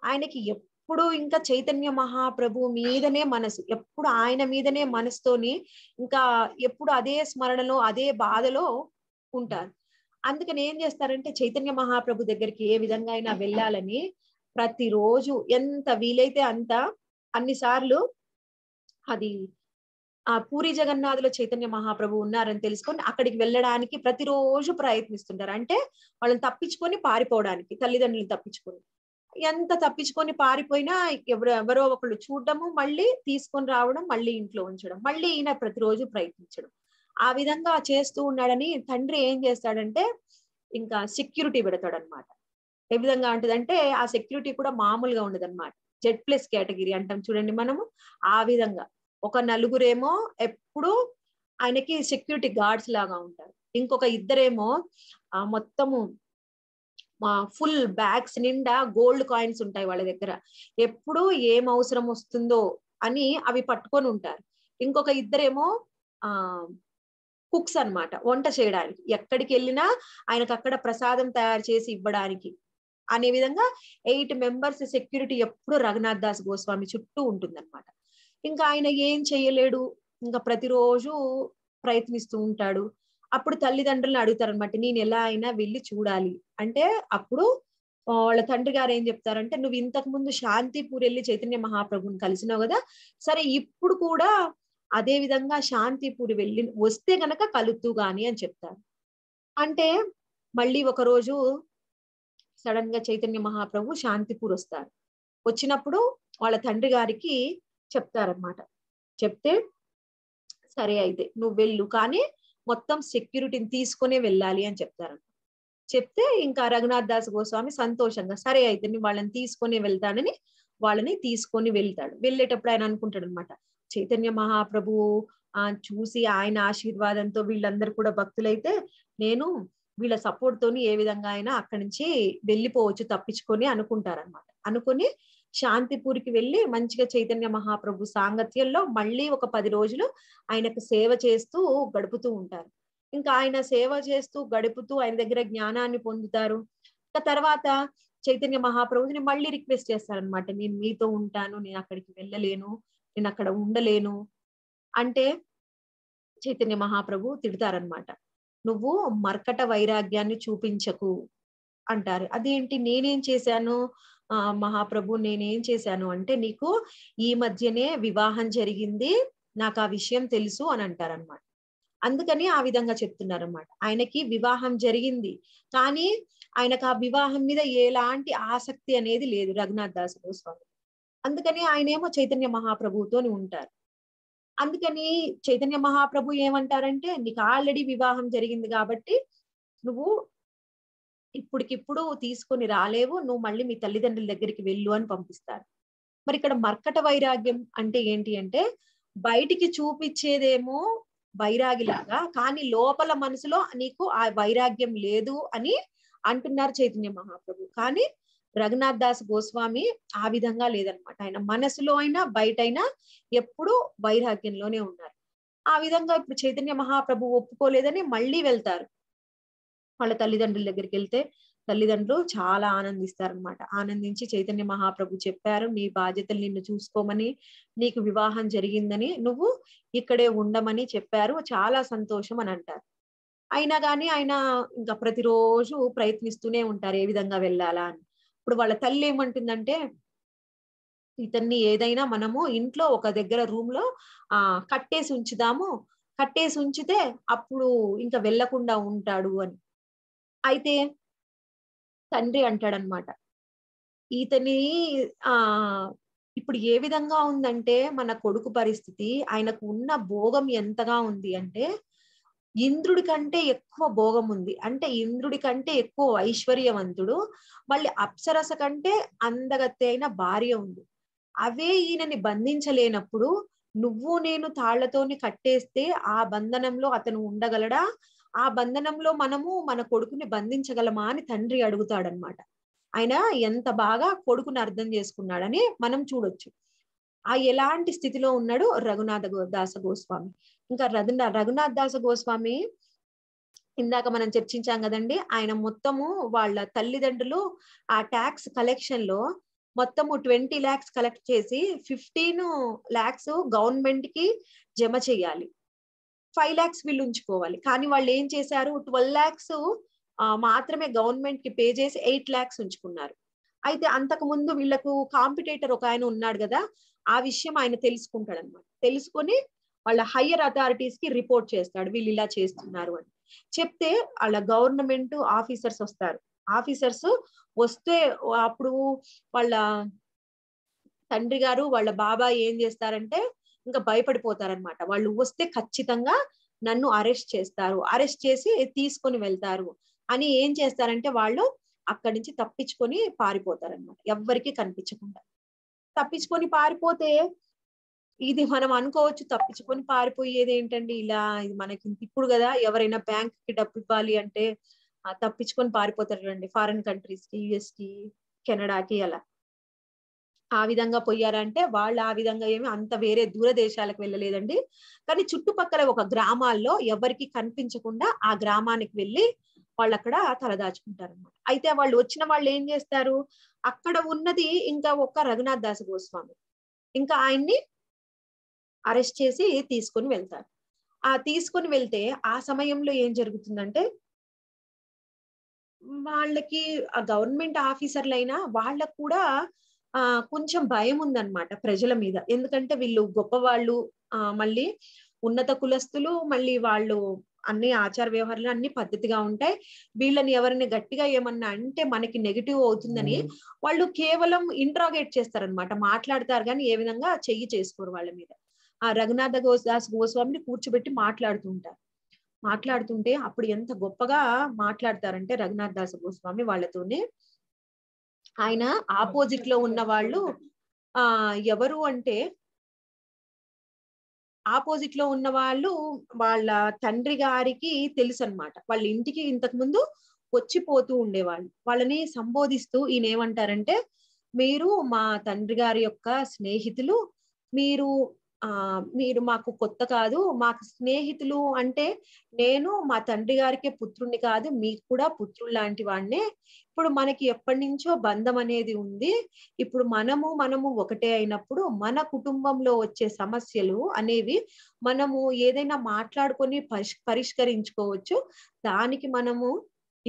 A: ఆయనకి ఎప్పుడు ఇంకా చైతన్య మహాప్రభు మీదనే మనసు ఎప్పుడు ఆయన మీదనే మనసుతోని ఇంకా ఎప్పుడు అదే స్మరణలో అదే బాధలో ఉంటారు అందుకని ఏం చేస్తారంటే చైతన్య మహాప్రభు దగ్గరికి ఏ విధంగా అయినా వెళ్ళాలని ప్రతిరోజు ఎంత వీలైతే అంత అన్నిసార్లు అది ఆ పూరి జగన్నాథుల చైతన్య మహాప్రభు ఉన్నారని తెలుసుకొని అక్కడికి వెళ్ళడానికి ప్రతిరోజు ప్రయత్నిస్తుంటారు అంటే వాళ్ళని తప్పించుకొని పారిపోవడానికి తల్లిదండ్రులను తప్పించుకొని ఎంత తప్పించుకొని పారిపోయినా ఎవరు ఎవరో ఒకళ్ళు చూడడము మళ్ళీ తీసుకొని రావడం మళ్ళీ ఇంట్లో ఉంచడం మళ్ళీ ఈయన ప్రతిరోజు ప్రయత్నించడం ఆ విధంగా చేస్తూ ఉన్నాడని తండ్రి ఏం చేస్తాడంటే ఇంకా సెక్యూరిటీ పెడతాడు అనమాట ఏ విధంగా ఉంటదంటే ఆ సెక్యూరిటీ కూడా మామూలుగా ఉండదన్నమాట జెడ్ ప్లస్ కేటగిరీ అంటాం చూడండి మనము ఆ విధంగా ఒక నలుగురేమో ఎప్పుడు ఆయనకి సెక్యూరిటీ గార్డ్స్ లాగా ఉంటారు ఇంకొక ఇద్దరేమో ఆ మొత్తము మా ఫుల్ బ్యాగ్స్ నిండా గోల్డ్ కాయిన్స్ ఉంటాయి వాళ్ళ దగ్గర ఎప్పుడు ఏం అవసరం వస్తుందో అని అవి పట్టుకొని ఉంటారు ఇంకొక ఇద్దరేమో ఆ కుక్స్ అనమాట వంట చేయడానికి ఎక్కడికి వెళ్ళినా ఆయనకు అక్కడ ప్రసాదం తయారు చేసి ఇవ్వడానికి అనే విధంగా ఎయిట్ మెంబర్స్ సెక్యూరిటీ ఎప్పుడు రఘునాథ్ దాస్ గోస్వామి చుట్టూ ఉంటుందన్నమాట ఇంకా ఆయన ఏం చేయలేడు ఇంకా ప్రతిరోజు ప్రయత్నిస్తూ ఉంటాడు అప్పుడు తల్లిదండ్రులను అడుగుతారు అనమాట నేను ఎలా అయినా వెళ్ళి చూడాలి అంటే అప్పుడు వాళ్ళ తండ్రి గారు ఏం చెప్తారంటే నువ్వు ఇంతకు ముందు శాంతిపూర్ వెళ్ళి చైతన్య మహాప్రభుని కలిసినావు కదా సరే ఇప్పుడు కూడా అదే విధంగా శాంతిపూరి వెళ్ళి వస్తే గనక కలుతూ గాని అని చెప్తారు అంటే మళ్ళీ ఒక రోజు సడన్ గా చైతన్య మహాప్రభు శాంతిపూర్ వస్తారు వచ్చినప్పుడు వాళ్ళ తండ్రి గారికి చెప్తారనమాట చెప్తే సరే అయితే నువ్వు వెళ్ళు కానీ మొత్తం సెక్యూరిటీని తీసుకునే వెళ్ళాలి అని చెప్తారనమాట చెప్తే ఇంకా రఘునాథ్ దాస్ గోస్వామి సంతోషంగా సరే అయితే నేను వాళ్ళని తీసుకొని వెళ్తానని వాళ్ళని తీసుకొని వెళ్తాడు వెళ్ళేటప్పుడు ఆయన అనుకుంటాడు అనమాట చైతన్య మహాప్రభు ఆ చూసి ఆయన ఆశీర్వాదంతో వీళ్ళందరూ కూడా భక్తులైతే నేను వీళ్ళ సపోర్ట్ తోని ఏ విధంగా అయినా అక్కడి నుంచి వెళ్ళిపోవచ్చు తప్పించుకొని అనుకుంటారనమాట అనుకుని శాంతిపూరికి వెళ్ళి మంచిగా చైతన్య మహాప్రభు సాంగత్యంలో మళ్ళీ ఒక పది రోజులు ఆయనకు సేవ చేస్తూ గడుపుతూ ఉంటారు ఇంకా ఆయన సేవ చేస్తూ గడుపుతూ ఆయన దగ్గర జ్ఞానాన్ని పొందుతారు తర్వాత చైతన్య మహాప్రభుని మళ్ళీ రిక్వెస్ట్ చేస్తారనమాట నేను మీతో ఉంటాను నేను అక్కడికి వెళ్ళలేను నేను అక్కడ ఉండలేను అంటే చైతన్య మహాప్రభు తిడతారనమాట నువ్వు మర్కట వైరాగ్యాన్ని చూపించకు అంటారు అదేంటి నేనేం చేశాను మహాప్రభు నేనేం చేశాను అంటే నీకు ఈ మధ్యనే వివాహం జరిగింది నాకు ఆ విషయం తెలుసు అని అంటారనమాట అందుకని ఆ విధంగా అనమాట ఆయనకి వివాహం జరిగింది కానీ ఆయనకు ఆ వివాహం మీద ఎలాంటి ఆసక్తి అనేది లేదు రఘునాథ్ దాస్ గోస్వామి అందుకని ఆయన ఏమో చైతన్య మహాప్రభువుతోని ఉంటారు అందుకని చైతన్య మహాప్రభు ఏమంటారంటే నీకు ఆల్రెడీ వివాహం జరిగింది కాబట్టి నువ్వు ఇప్పటికిప్పుడు తీసుకొని రాలేవు నువ్వు మళ్ళీ మీ తల్లిదండ్రుల దగ్గరికి వెళ్ళు అని పంపిస్తారు మరి ఇక్కడ మర్కట వైరాగ్యం అంటే ఏంటి అంటే బయటికి చూపించేదేమో వైరాగిలాగా కానీ లోపల మనసులో నీకు ఆ వైరాగ్యం లేదు అని అంటున్నారు చైతన్య మహాప్రభు కానీ రఘునాథ్ దాస్ గోస్వామి ఆ విధంగా లేదనమాట ఆయన మనసులో అయినా బయట అయినా ఎప్పుడు వైరాగ్యంలోనే ఉన్నారు ఆ విధంగా ఇప్పుడు చైతన్య మహాప్రభు ఒప్పుకోలేదని మళ్ళీ వెళ్తారు వాళ్ళ తల్లిదండ్రుల దగ్గరికి వెళ్తే తల్లిదండ్రులు చాలా ఆనందిస్తారనమాట ఆనందించి చైతన్య మహాప్రభు చెప్పారు నీ బాధ్యతలు నిన్ను చూసుకోమని నీకు వివాహం జరిగిందని నువ్వు ఇక్కడే ఉండమని చెప్పారు చాలా సంతోషం అని అంటారు అయినా కానీ ఆయన ఇంకా ప్రతిరోజు ప్రయత్నిస్తూనే ఉంటారు ఏ విధంగా వెళ్ళాలా అని ఇప్పుడు వాళ్ళ తల్లి ఏమంటుందంటే ఇతన్ని ఏదైనా మనము ఇంట్లో ఒక దగ్గర రూమ్ లో ఆ కట్టేసి ఉంచుదాము కట్టేసి ఉంచితే అప్పుడు ఇంకా వెళ్లకుండా ఉంటాడు అని అయితే తండ్రి అంటాడనమాట ఈతని ఆ ఇప్పుడు ఏ విధంగా ఉందంటే మన కొడుకు పరిస్థితి ఆయనకు ఉన్న భోగం ఎంతగా ఉంది అంటే ఇంద్రుడి కంటే ఎక్కువ భోగం ఉంది అంటే ఇంద్రుడి కంటే ఎక్కువ ఐశ్వర్యవంతుడు మళ్ళీ అప్సరస కంటే అందగత్తె అయిన భార్య ఉంది అవే ఈయనని బంధించలేనప్పుడు నువ్వు నేను తాళ్లతోని కట్టేస్తే ఆ బంధనంలో అతను ఉండగలడా ఆ బంధనంలో మనము మన కొడుకుని బంధించగలమా అని తండ్రి అడుగుతాడనమాట ఆయన ఎంత బాగా కొడుకుని అర్థం చేసుకున్నాడని మనం చూడొచ్చు ఆ ఎలాంటి స్థితిలో ఉన్నాడు రఘునాథ దాస గోస్వామి ఇంకా రఘునా రఘునాథ్ దాస గోస్వామి ఇందాక మనం చర్చించాం కదండి ఆయన మొత్తము వాళ్ళ తల్లిదండ్రులు ఆ ట్యాక్స్ కలెక్షన్ లో మొత్తము ట్వంటీ ల్యాక్స్ కలెక్ట్ చేసి ఫిఫ్టీన్ ల్యాక్స్ గవర్నమెంట్ కి జమ చేయాలి ఫైవ్ ల్యాక్స్ వీళ్ళు ఉంచుకోవాలి కానీ వాళ్ళు ఏం చేశారు ట్వెల్వ్ ల్యాక్స్ మాత్రమే గవర్నమెంట్ కి పే చేసి ఎయిట్ ల్యాక్స్ ఉంచుకున్నారు అయితే అంతకు ముందు వీళ్ళకు కాంపిటేటర్ ఒక ఆయన ఉన్నాడు కదా ఆ విషయం ఆయన తెలుసుకుంటాడు అనమాట తెలుసుకొని వాళ్ళ హయ్యర్ అథారిటీస్ కి రిపోర్ట్ చేస్తాడు వీళ్ళు ఇలా చేస్తున్నారు అని చెప్తే వాళ్ళ గవర్నమెంట్ ఆఫీసర్స్ వస్తారు ఆఫీసర్స్ వస్తే అప్పుడు వాళ్ళ తండ్రి గారు వాళ్ళ బాబా ఏం చేస్తారంటే ఇంకా భయపడిపోతారనమాట వాళ్ళు వస్తే ఖచ్చితంగా నన్ను అరెస్ట్ చేస్తారు అరెస్ట్ చేసి తీసుకొని వెళ్తారు అని ఏం చేస్తారంటే వాళ్ళు అక్కడి నుంచి తప్పించుకొని పారిపోతారనమాట ఎవ్వరికీ కనిపించకుండా తప్పించుకొని పారిపోతే ఇది మనం అనుకోవచ్చు తప్పించుకొని పారిపోయేది ఏంటండి ఇలా ఇది మనకి ఇప్పుడు కదా ఎవరైనా బ్యాంక్ కి డబ్బు ఇవ్వాలి అంటే తప్పించుకొని పారిపోతారు చూడండి ఫారిన్ కంట్రీస్ కి యుఎస్ కి కెనడాకి అలా ఆ విధంగా పోయారంటే వాళ్ళు ఆ విధంగా ఏమి అంత వేరే దూర దేశాలకు వెళ్ళలేదండి కానీ చుట్టుపక్కల ఒక గ్రామాల్లో ఎవరికి కనిపించకుండా ఆ గ్రామానికి వెళ్ళి వాళ్ళు అక్కడ తలదాచుకుంటారు అనమాట అయితే వాళ్ళు వచ్చిన వాళ్ళు ఏం చేస్తారు అక్కడ ఉన్నది ఇంకా ఒక రఘునాథ్ దాస్ గోస్వామి ఇంకా ఆయన్ని అరెస్ట్ చేసి తీసుకొని వెళ్తారు ఆ తీసుకొని వెళ్తే ఆ సమయంలో ఏం జరుగుతుందంటే వాళ్ళకి ఆ గవర్నమెంట్ ఆఫీసర్లైనా వాళ్ళకు కూడా ఆ కొంచెం భయం ఉందన్నమాట ప్రజల మీద ఎందుకంటే వీళ్ళు గొప్పవాళ్ళు ఆ మళ్ళీ ఉన్నత కులస్తులు మళ్ళీ వాళ్ళు అన్ని ఆచార వ్యవహారాలు అన్ని పద్ధతిగా ఉంటాయి వీళ్ళని ఎవరిని గట్టిగా ఏమన్నా అంటే మనకి నెగిటివ్ అవుతుందని వాళ్ళు కేవలం ఇంట్రాగేట్ చేస్తారనమాట మాట్లాడతారు కానీ ఏ విధంగా చెయ్యి చేసుకోరు వాళ్ళ మీద ఆ రఘునాథ గోదాస్ గోస్వామిని కూర్చోబెట్టి మాట్లాడుతుంటారు మాట్లాడుతుంటే అప్పుడు ఎంత గొప్పగా మాట్లాడతారంటే రఘునాథ దాస్ గోస్వామి వాళ్ళతోనే ఆయన ఆపోజిట్ లో ఉన్న వాళ్ళు ఆ ఎవరు అంటే ఆపోజిట్ లో ఉన్న వాళ్ళు వాళ్ళ తండ్రి గారికి తెలుసు అనమాట వాళ్ళ ఇంటికి ఇంతకు ముందు వచ్చిపోతూ ఉండేవాళ్ళు వాళ్ళని సంబోధిస్తూ ఈయన ఏమంటారంటే మీరు మా తండ్రి గారి యొక్క స్నేహితులు మీరు ఆ మీరు మాకు కొత్త కాదు మాకు స్నేహితులు అంటే నేను మా తండ్రి గారికే పుత్రుణ్ణి కాదు మీకు కూడా పుత్రుడు లాంటి వాడినే ఇప్పుడు మనకి ఎప్పటి నుంచో బంధం అనేది ఉంది ఇప్పుడు మనము మనము ఒకటే అయినప్పుడు మన కుటుంబంలో వచ్చే సమస్యలు అనేవి మనము ఏదైనా మాట్లాడుకొని పరిష్ పరిష్కరించుకోవచ్చు దానికి మనము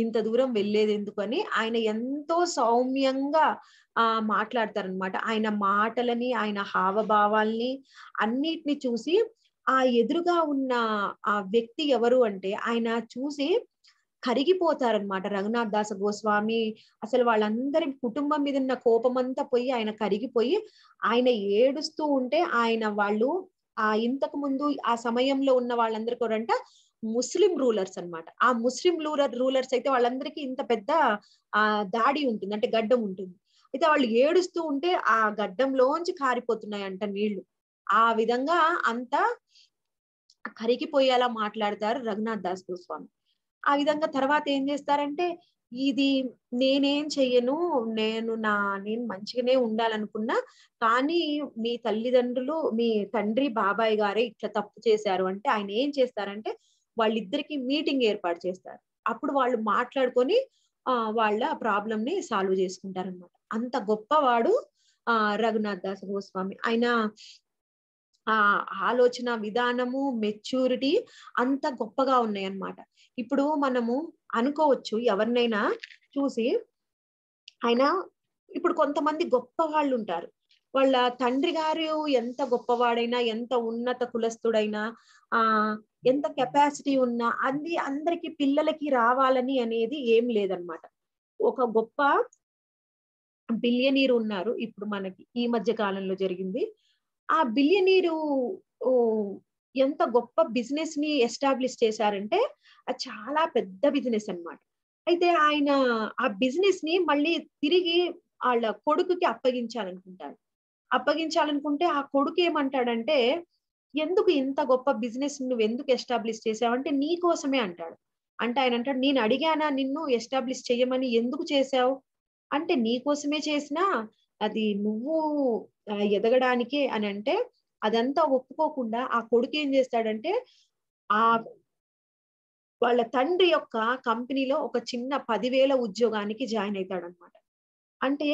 A: ఇంత దూరం వెళ్ళేది ఎందుకని ఆయన ఎంతో సౌమ్యంగా ఆ అనమాట ఆయన మాటలని ఆయన హావభావాల్ని అన్నిటిని చూసి ఆ ఎదురుగా ఉన్న ఆ వ్యక్తి ఎవరు అంటే ఆయన చూసి కరిగిపోతారనమాట రఘునాథ్ దాస గోస్వామి అసలు వాళ్ళందరి కుటుంబం మీద ఉన్న కోపం అంతా పోయి ఆయన కరిగిపోయి ఆయన ఏడుస్తూ ఉంటే ఆయన వాళ్ళు ఆ ఇంతకు ముందు ఆ సమయంలో ఉన్న వాళ్ళందరికీ కూడంట ముస్లిం రూలర్స్ అనమాట ఆ ముస్లిం రూలర్ రూలర్స్ అయితే వాళ్ళందరికీ ఇంత పెద్ద ఆ దాడి ఉంటుంది అంటే గడ్డం ఉంటుంది అయితే వాళ్ళు ఏడుస్తూ ఉంటే ఆ గడ్డంలోంచి కారిపోతున్నాయంట నీళ్లు ఆ విధంగా అంతా కరిగిపోయేలా మాట్లాడతారు రఘునాథ్ దాస్ గోస్వామి ఆ విధంగా తర్వాత ఏం చేస్తారంటే ఇది నేనేం చెయ్యను నేను నా నేను మంచిగానే ఉండాలనుకున్నా కానీ మీ తల్లిదండ్రులు మీ తండ్రి బాబాయ్ గారే ఇట్లా తప్పు చేశారు అంటే ఆయన ఏం చేస్తారంటే వాళ్ళిద్దరికి మీటింగ్ ఏర్పాటు చేస్తారు అప్పుడు వాళ్ళు మాట్లాడుకొని వాళ్ళ ప్రాబ్లమ్ ని సాల్వ్ చేసుకుంటారు అనమాట అంత గొప్పవాడు ఆ రఘునాథ్ దాస్ గోస్వామి ఆయన ఆ ఆలోచన విధానము మెచ్యూరిటీ అంత గొప్పగా ఉన్నాయన్నమాట ఇప్పుడు మనము అనుకోవచ్చు ఎవరినైనా చూసి ఆయన ఇప్పుడు కొంతమంది గొప్ప వాళ్ళు ఉంటారు వాళ్ళ తండ్రి గారు ఎంత గొప్పవాడైనా ఎంత ఉన్నత కులస్థుడైనా ఆ ఎంత కెపాసిటీ ఉన్నా అది అందరికి పిల్లలకి రావాలని అనేది ఏం లేదనమాట ఒక గొప్ప బిలియనీరు ఉన్నారు ఇప్పుడు మనకి ఈ మధ్య కాలంలో జరిగింది ఆ బిలియనీరు ఎంత గొప్ప బిజినెస్ ని ఎస్టాబ్లిష్ చేశారంటే అది చాలా పెద్ద బిజినెస్ అనమాట అయితే ఆయన ఆ బిజినెస్ ని మళ్ళీ తిరిగి వాళ్ళ కొడుకుకి అప్పగించాలనుకుంటాడు అప్పగించాలనుకుంటే ఆ కొడుకు ఏమంటాడంటే ఎందుకు ఇంత గొప్ప బిజినెస్ నువ్వు ఎందుకు ఎస్టాబ్లిష్ అంటే నీ కోసమే అంటాడు అంటే ఆయన అంటాడు నేను అడిగానా నిన్ను ఎస్టాబ్లిష్ చేయమని ఎందుకు చేశావు అంటే నీకోసమే చేసినా అది నువ్వు ఎదగడానికి అని అంటే అదంతా ఒప్పుకోకుండా ఆ కొడుకు ఏం చేస్తాడంటే ఆ వాళ్ళ తండ్రి యొక్క కంపెనీలో ఒక చిన్న పదివేల ఉద్యోగానికి జాయిన్ అవుతాడనమాట అంటే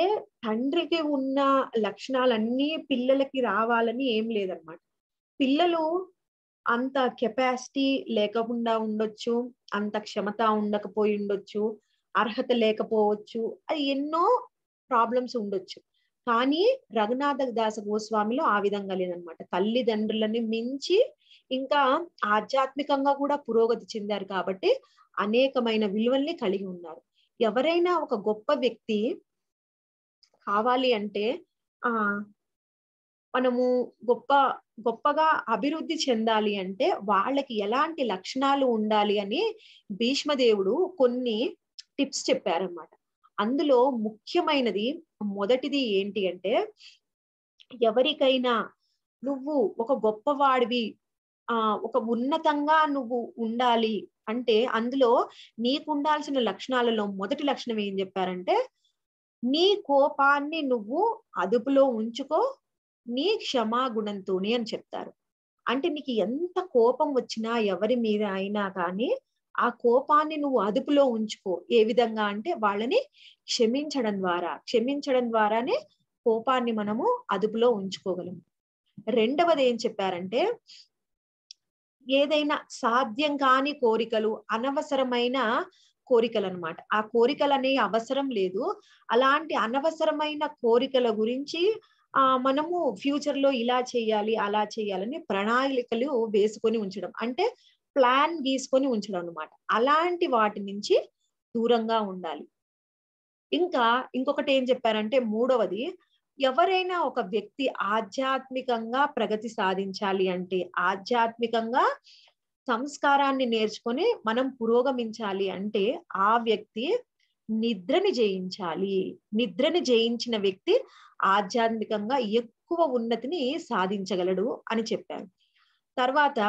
A: తండ్రికి ఉన్న లక్షణాలన్నీ పిల్లలకి రావాలని ఏం లేదనమాట పిల్లలు అంత కెపాసిటీ లేకుండా ఉండొచ్చు అంత క్షమత ఉండకపోయి ఉండొచ్చు అర్హత లేకపోవచ్చు అది ఎన్నో ప్రాబ్లమ్స్ ఉండొచ్చు కానీ రఘునాథ దాస గోస్వామిలో ఆ విధంగా లేదనమాట తల్లిదండ్రులని మించి ఇంకా ఆధ్యాత్మికంగా కూడా పురోగతి చెందారు కాబట్టి అనేకమైన విలువల్ని కలిగి ఉన్నారు ఎవరైనా ఒక గొప్ప వ్యక్తి కావాలి అంటే ఆ మనము గొప్ప గొప్పగా అభివృద్ధి చెందాలి అంటే వాళ్ళకి ఎలాంటి లక్షణాలు ఉండాలి అని భీష్మదేవుడు కొన్ని టిప్స్ చెప్పారనమాట అందులో ముఖ్యమైనది మొదటిది ఏంటి అంటే ఎవరికైనా నువ్వు ఒక గొప్పవాడివి ఆ ఒక ఉన్నతంగా నువ్వు ఉండాలి అంటే అందులో నీకు ఉండాల్సిన లక్షణాలలో మొదటి లక్షణం ఏం చెప్పారంటే నీ కోపాన్ని నువ్వు అదుపులో ఉంచుకో నీ క్షమాగుణంతోనే అని చెప్తారు అంటే నీకు ఎంత కోపం వచ్చినా ఎవరి మీద అయినా కానీ ఆ కోపాన్ని నువ్వు అదుపులో ఉంచుకో ఏ విధంగా అంటే వాళ్ళని క్షమించడం ద్వారా క్షమించడం ద్వారానే కోపాన్ని మనము అదుపులో ఉంచుకోగలం రెండవది ఏం చెప్పారంటే ఏదైనా సాధ్యం కాని కోరికలు అనవసరమైన కోరికలు అనమాట ఆ కోరికలు అనేవి అవసరం లేదు అలాంటి అనవసరమైన కోరికల గురించి ఆ మనము ఫ్యూచర్ లో ఇలా చేయాలి అలా చేయాలని ప్రణాళికలు వేసుకొని ఉంచడం అంటే ప్లాన్ గీసుకొని ఉంచడం అనమాట అలాంటి వాటి నుంచి దూరంగా ఉండాలి ఇంకా ఇంకొకటి ఏం చెప్పారంటే మూడవది ఎవరైనా ఒక వ్యక్తి ఆధ్యాత్మికంగా ప్రగతి సాధించాలి అంటే ఆధ్యాత్మికంగా సంస్కారాన్ని నేర్చుకొని మనం పురోగమించాలి అంటే ఆ వ్యక్తి నిద్రని జయించాలి నిద్రని జయించిన వ్యక్తి ఆధ్యాత్మికంగా ఎక్కువ ఉన్నతిని సాధించగలడు అని చెప్పారు తర్వాత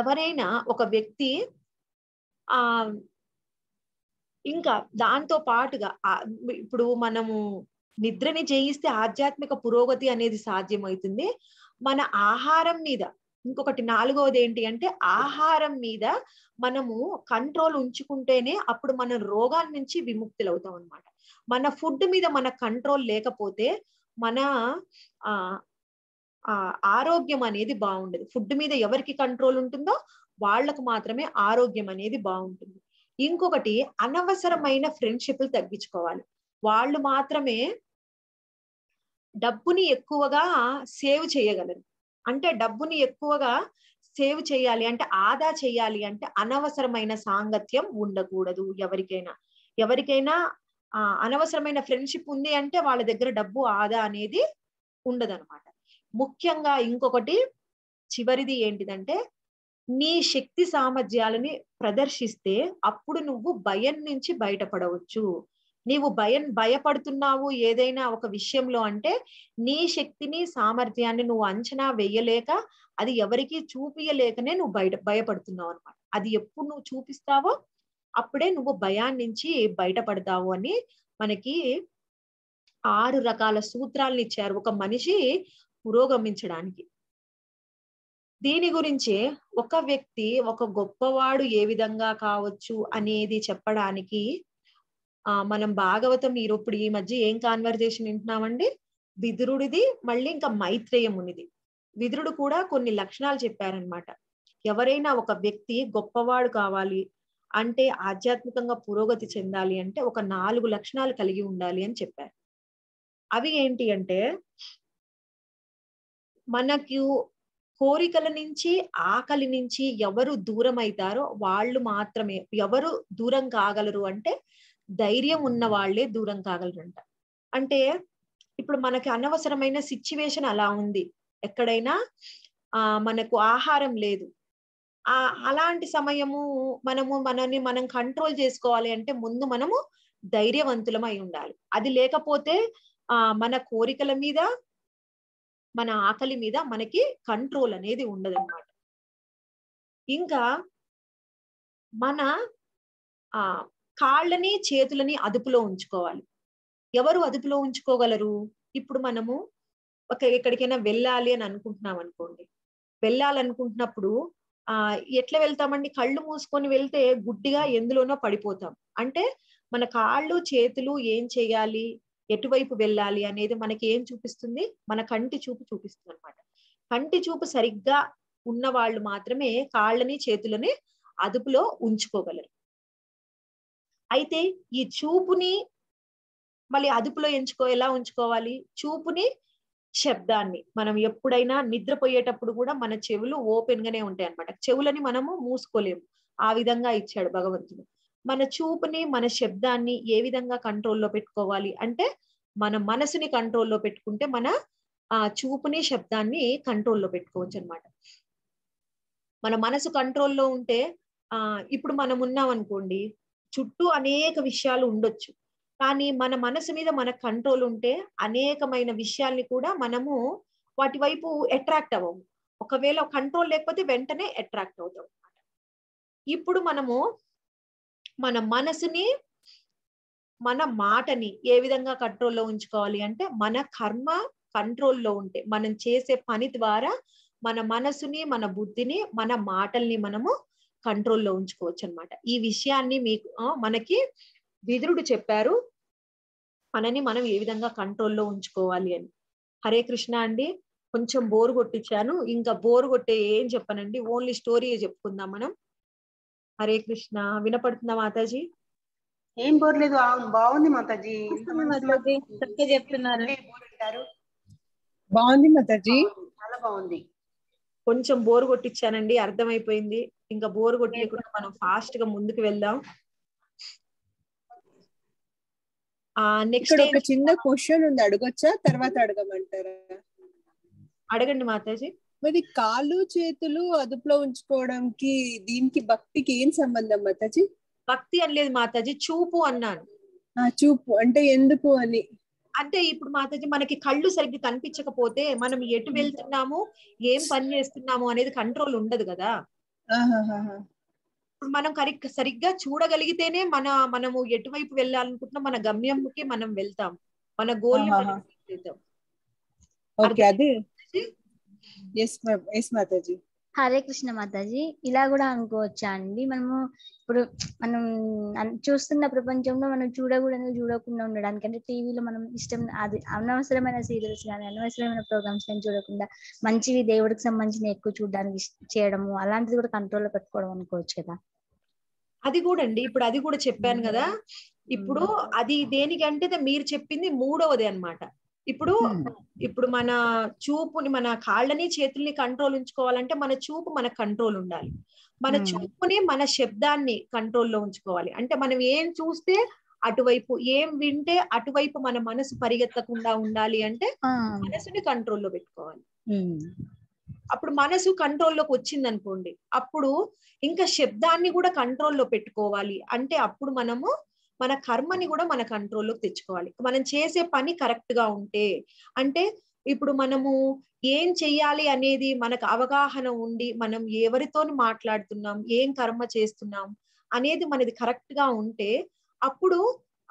A: ఎవరైనా ఒక వ్యక్తి ఆ ఇంకా దాంతో పాటుగా ఇప్పుడు మనము నిద్రని జయిస్తే ఆధ్యాత్మిక పురోగతి అనేది సాధ్యమవుతుంది మన ఆహారం మీద ఇంకొకటి నాలుగవది ఏంటి అంటే ఆహారం మీద మనము కంట్రోల్ ఉంచుకుంటేనే అప్పుడు మనం రోగాల నుంచి విముక్తులు అవుతాం అనమాట మన ఫుడ్ మీద మన కంట్రోల్ లేకపోతే మన ఆ ఆరోగ్యం అనేది బాగుండదు ఫుడ్ మీద ఎవరికి కంట్రోల్ ఉంటుందో వాళ్ళకు మాత్రమే ఆరోగ్యం అనేది బాగుంటుంది ఇంకొకటి అనవసరమైన ఫ్రెండ్షిప్లు తగ్గించుకోవాలి వాళ్ళు మాత్రమే డబ్బుని ఎక్కువగా సేవ్ చేయగలరు అంటే డబ్బుని ఎక్కువగా సేవ్ చేయాలి అంటే ఆదా చేయాలి అంటే అనవసరమైన సాంగత్యం ఉండకూడదు ఎవరికైనా ఎవరికైనా అనవసరమైన ఫ్రెండ్షిప్ ఉంది అంటే వాళ్ళ దగ్గర డబ్బు ఆదా అనేది ఉండదు అనమాట ముఖ్యంగా ఇంకొకటి చివరిది ఏంటిదంటే నీ శక్తి సామర్థ్యాలని ప్రదర్శిస్తే అప్పుడు నువ్వు భయం నుంచి బయటపడవచ్చు నీవు భయం భయపడుతున్నావు ఏదైనా ఒక విషయంలో అంటే నీ శక్తిని సామర్థ్యాన్ని నువ్వు అంచనా వేయలేక అది ఎవరికి చూపించలేకనే నువ్వు బయట భయపడుతున్నావు అనమాట అది ఎప్పుడు నువ్వు చూపిస్తావో అప్పుడే నువ్వు భయాన్నించి నుంచి బయటపడతావు అని మనకి ఆరు రకాల సూత్రాలను ఇచ్చారు ఒక మనిషి పురోగమించడానికి దీని గురించి ఒక వ్యక్తి ఒక గొప్పవాడు ఏ విధంగా కావచ్చు అనేది చెప్పడానికి ఆ మనం భాగవతం ఇప్పుడు ఈ మధ్య ఏం కాన్వర్జేషన్ వింటున్నామండి విదురుడిది మళ్ళీ ఇంకా మైత్రేయమునిది విదురుడు కూడా కొన్ని లక్షణాలు చెప్పారనమాట ఎవరైనా ఒక వ్యక్తి గొప్పవాడు కావాలి అంటే ఆధ్యాత్మికంగా పురోగతి చెందాలి అంటే ఒక నాలుగు లక్షణాలు కలిగి ఉండాలి అని చెప్పారు అవి ఏంటి అంటే మనకు కోరికల నుంచి ఆకలి నుంచి ఎవరు దూరం అవుతారో వాళ్ళు మాత్రమే ఎవరు దూరం కాగలరు అంటే ధైర్యం ఉన్న వాళ్ళే దూరం కాగలరు అంట అంటే ఇప్పుడు మనకి అనవసరమైన సిచ్యువేషన్ అలా ఉంది ఎక్కడైనా ఆ మనకు ఆహారం లేదు ఆ అలాంటి సమయము మనము మనని మనం కంట్రోల్ చేసుకోవాలి అంటే ముందు మనము ధైర్యవంతులం అయి ఉండాలి అది లేకపోతే ఆ మన కోరికల మీద మన ఆకలి మీద మనకి కంట్రోల్ అనేది ఉండదు అనమాట ఇంకా మన ఆ కాళ్ళని చేతులని అదుపులో ఉంచుకోవాలి ఎవరు అదుపులో ఉంచుకోగలరు ఇప్పుడు మనము ఒక ఎక్కడికైనా వెళ్ళాలి అని అనుకుంటున్నాం అనుకోండి వెళ్ళాలనుకుంటున్నప్పుడు ఆ ఎట్లా వెళ్తామండి కళ్ళు మూసుకొని వెళ్తే గుడ్డిగా ఎందులోనో పడిపోతాం అంటే మన కాళ్ళు చేతులు ఏం చేయాలి ఎటువైపు వెళ్ళాలి అనేది మనకి ఏం చూపిస్తుంది మన కంటి చూపు చూపిస్తుంది అనమాట కంటి చూపు సరిగ్గా ఉన్న వాళ్ళు మాత్రమే కాళ్ళని చేతులని అదుపులో ఉంచుకోగలరు అయితే ఈ చూపుని మళ్ళీ అదుపులో ఎంచుకో ఎలా ఉంచుకోవాలి చూపుని శబ్దాన్ని మనం ఎప్పుడైనా నిద్రపోయేటప్పుడు కూడా మన చెవులు ఓపెన్ గానే ఉంటాయి అనమాట చెవులని మనము మూసుకోలేము ఆ విధంగా ఇచ్చాడు భగవంతుడు మన చూపుని మన శబ్దాన్ని ఏ విధంగా కంట్రోల్లో పెట్టుకోవాలి అంటే మన మనసుని కంట్రోల్లో పెట్టుకుంటే మన ఆ చూపుని శబ్దాన్ని కంట్రోల్లో పెట్టుకోవచ్చు అనమాట మన మనసు కంట్రోల్లో ఉంటే ఆ ఇప్పుడు మనం ఉన్నాం అనుకోండి చుట్టూ అనేక విషయాలు ఉండొచ్చు కానీ మన మనసు మీద మన కంట్రోల్ ఉంటే అనేకమైన విషయాల్ని కూడా మనము వాటి వైపు అట్రాక్ట్ అవ్వము ఒకవేళ కంట్రోల్ లేకపోతే వెంటనే అట్రాక్ట్ అవుతాం ఇప్పుడు మనము మన మనసుని మన మాటని ఏ విధంగా కంట్రోల్లో ఉంచుకోవాలి అంటే మన కర్మ కంట్రోల్లో ఉంటే మనం చేసే పని ద్వారా మన మనసుని మన బుద్ధిని మన మాటల్ని మనము కంట్రోల్లో ఉంచుకోవచ్చు అనమాట ఈ విషయాన్ని మీకు మనకి విదురుడు చెప్పారు మనని మనం ఏ విధంగా కంట్రోల్లో ఉంచుకోవాలి అని హరే కృష్ణ అండి కొంచెం బోరు కొట్టించాను ఇంకా బోరు కొట్టే ఏం చెప్పనండి ఓన్లీ స్టోరీ చెప్పుకుందాం మనం హరే కృష్ణ వినపడుతుందా మాతాజీ ఏం పోర్లేదు బాగుంది మాతాజీ చెప్తున్నారు బాగుంది మాతాజీ చాలా బాగుంది కొంచెం బోర్ కొట్టించానండి అర్థమైపోయింది ఇంకా బోర్ కొట్టియకుండా మనం ఫాస్ట్ గా ముందుకు వెళ్దాం నెక్స్ట్ ఒక చిన్న క్వశ్చన్ ఉంది అడగొచ్చా తర్వాత అడగమంటారా అడగండి మాతాజీ మరి కాళ్ళు చేతులు అదుపులో ఉంచుకోవడానికి దీనికి భక్తికి ఏం సంబంధం మాతాజీ భక్తి అనలేదు మాతాజీ చూపు అన్నాను చూపు అంటే ఎందుకు అని అంటే ఇప్పుడు మాతాజీ మనకి కళ్ళు సరిగ్గా కనిపించకపోతే మనం ఎటు వెళ్తున్నాము ఏం పని చేస్తున్నాము అనేది కంట్రోల్ ఉండదు కదా ఇప్పుడు మనం కరెక్ట్ సరిగ్గా చూడగలిగితేనే మన మనము ఎటువైపు వెళ్ళాలనుకుంటున్నా మన గమ్యంకి మనం వెళ్తాం మన గోల్ వెళ్తాం హరే కృష్ణ మాతాజీ ఇలా కూడా అనుకోవచ్చా అండి మనము ఇప్పుడు మనం చూస్తున్న ప్రపంచంలో మనం చూడకూడదు చూడకుండా ఉండడానికి అంటే టీవీలో మనం ఇష్టం అది అనవసరమైన సీరియల్స్ కానీ అనవసరమైన ప్రోగ్రామ్స్ కానీ చూడకుండా మంచివి దేవుడికి సంబంధించిన ఎక్కువ చూడడానికి చేయడము అలాంటిది కూడా కంట్రోల్ లో పెట్టుకోవడం అనుకోవచ్చు కదా అది కూడా అండి ఇప్పుడు అది కూడా చెప్పాను కదా ఇప్పుడు అది దేనికంటే మీరు చెప్పింది మూడవది అనమాట ఇప్పుడు ఇప్పుడు మన చూపుని మన కాళ్ళని చేతుల్ని కంట్రోల్ ఉంచుకోవాలంటే మన చూపు మన కంట్రోల్ ఉండాలి మన చూపుని మన శబ్దాన్ని కంట్రోల్లో ఉంచుకోవాలి అంటే మనం ఏం చూస్తే అటువైపు ఏం వింటే అటువైపు మన మనసు పరిగెత్తకుండా ఉండాలి అంటే మనసుని కంట్రోల్లో పెట్టుకోవాలి అప్పుడు మనసు కంట్రోల్లోకి వచ్చింది అనుకోండి అప్పుడు ఇంకా శబ్దాన్ని కూడా కంట్రోల్లో పెట్టుకోవాలి అంటే అప్పుడు మనము మన కర్మని కూడా మన కంట్రోల్లోకి తెచ్చుకోవాలి మనం చేసే పని కరెక్ట్ గా ఉంటే అంటే ఇప్పుడు మనము ఏం చెయ్యాలి అనేది మనకు అవగాహన ఉండి మనం ఎవరితో మాట్లాడుతున్నాం ఏం కర్మ చేస్తున్నాం అనేది మనది కరెక్ట్ గా ఉంటే అప్పుడు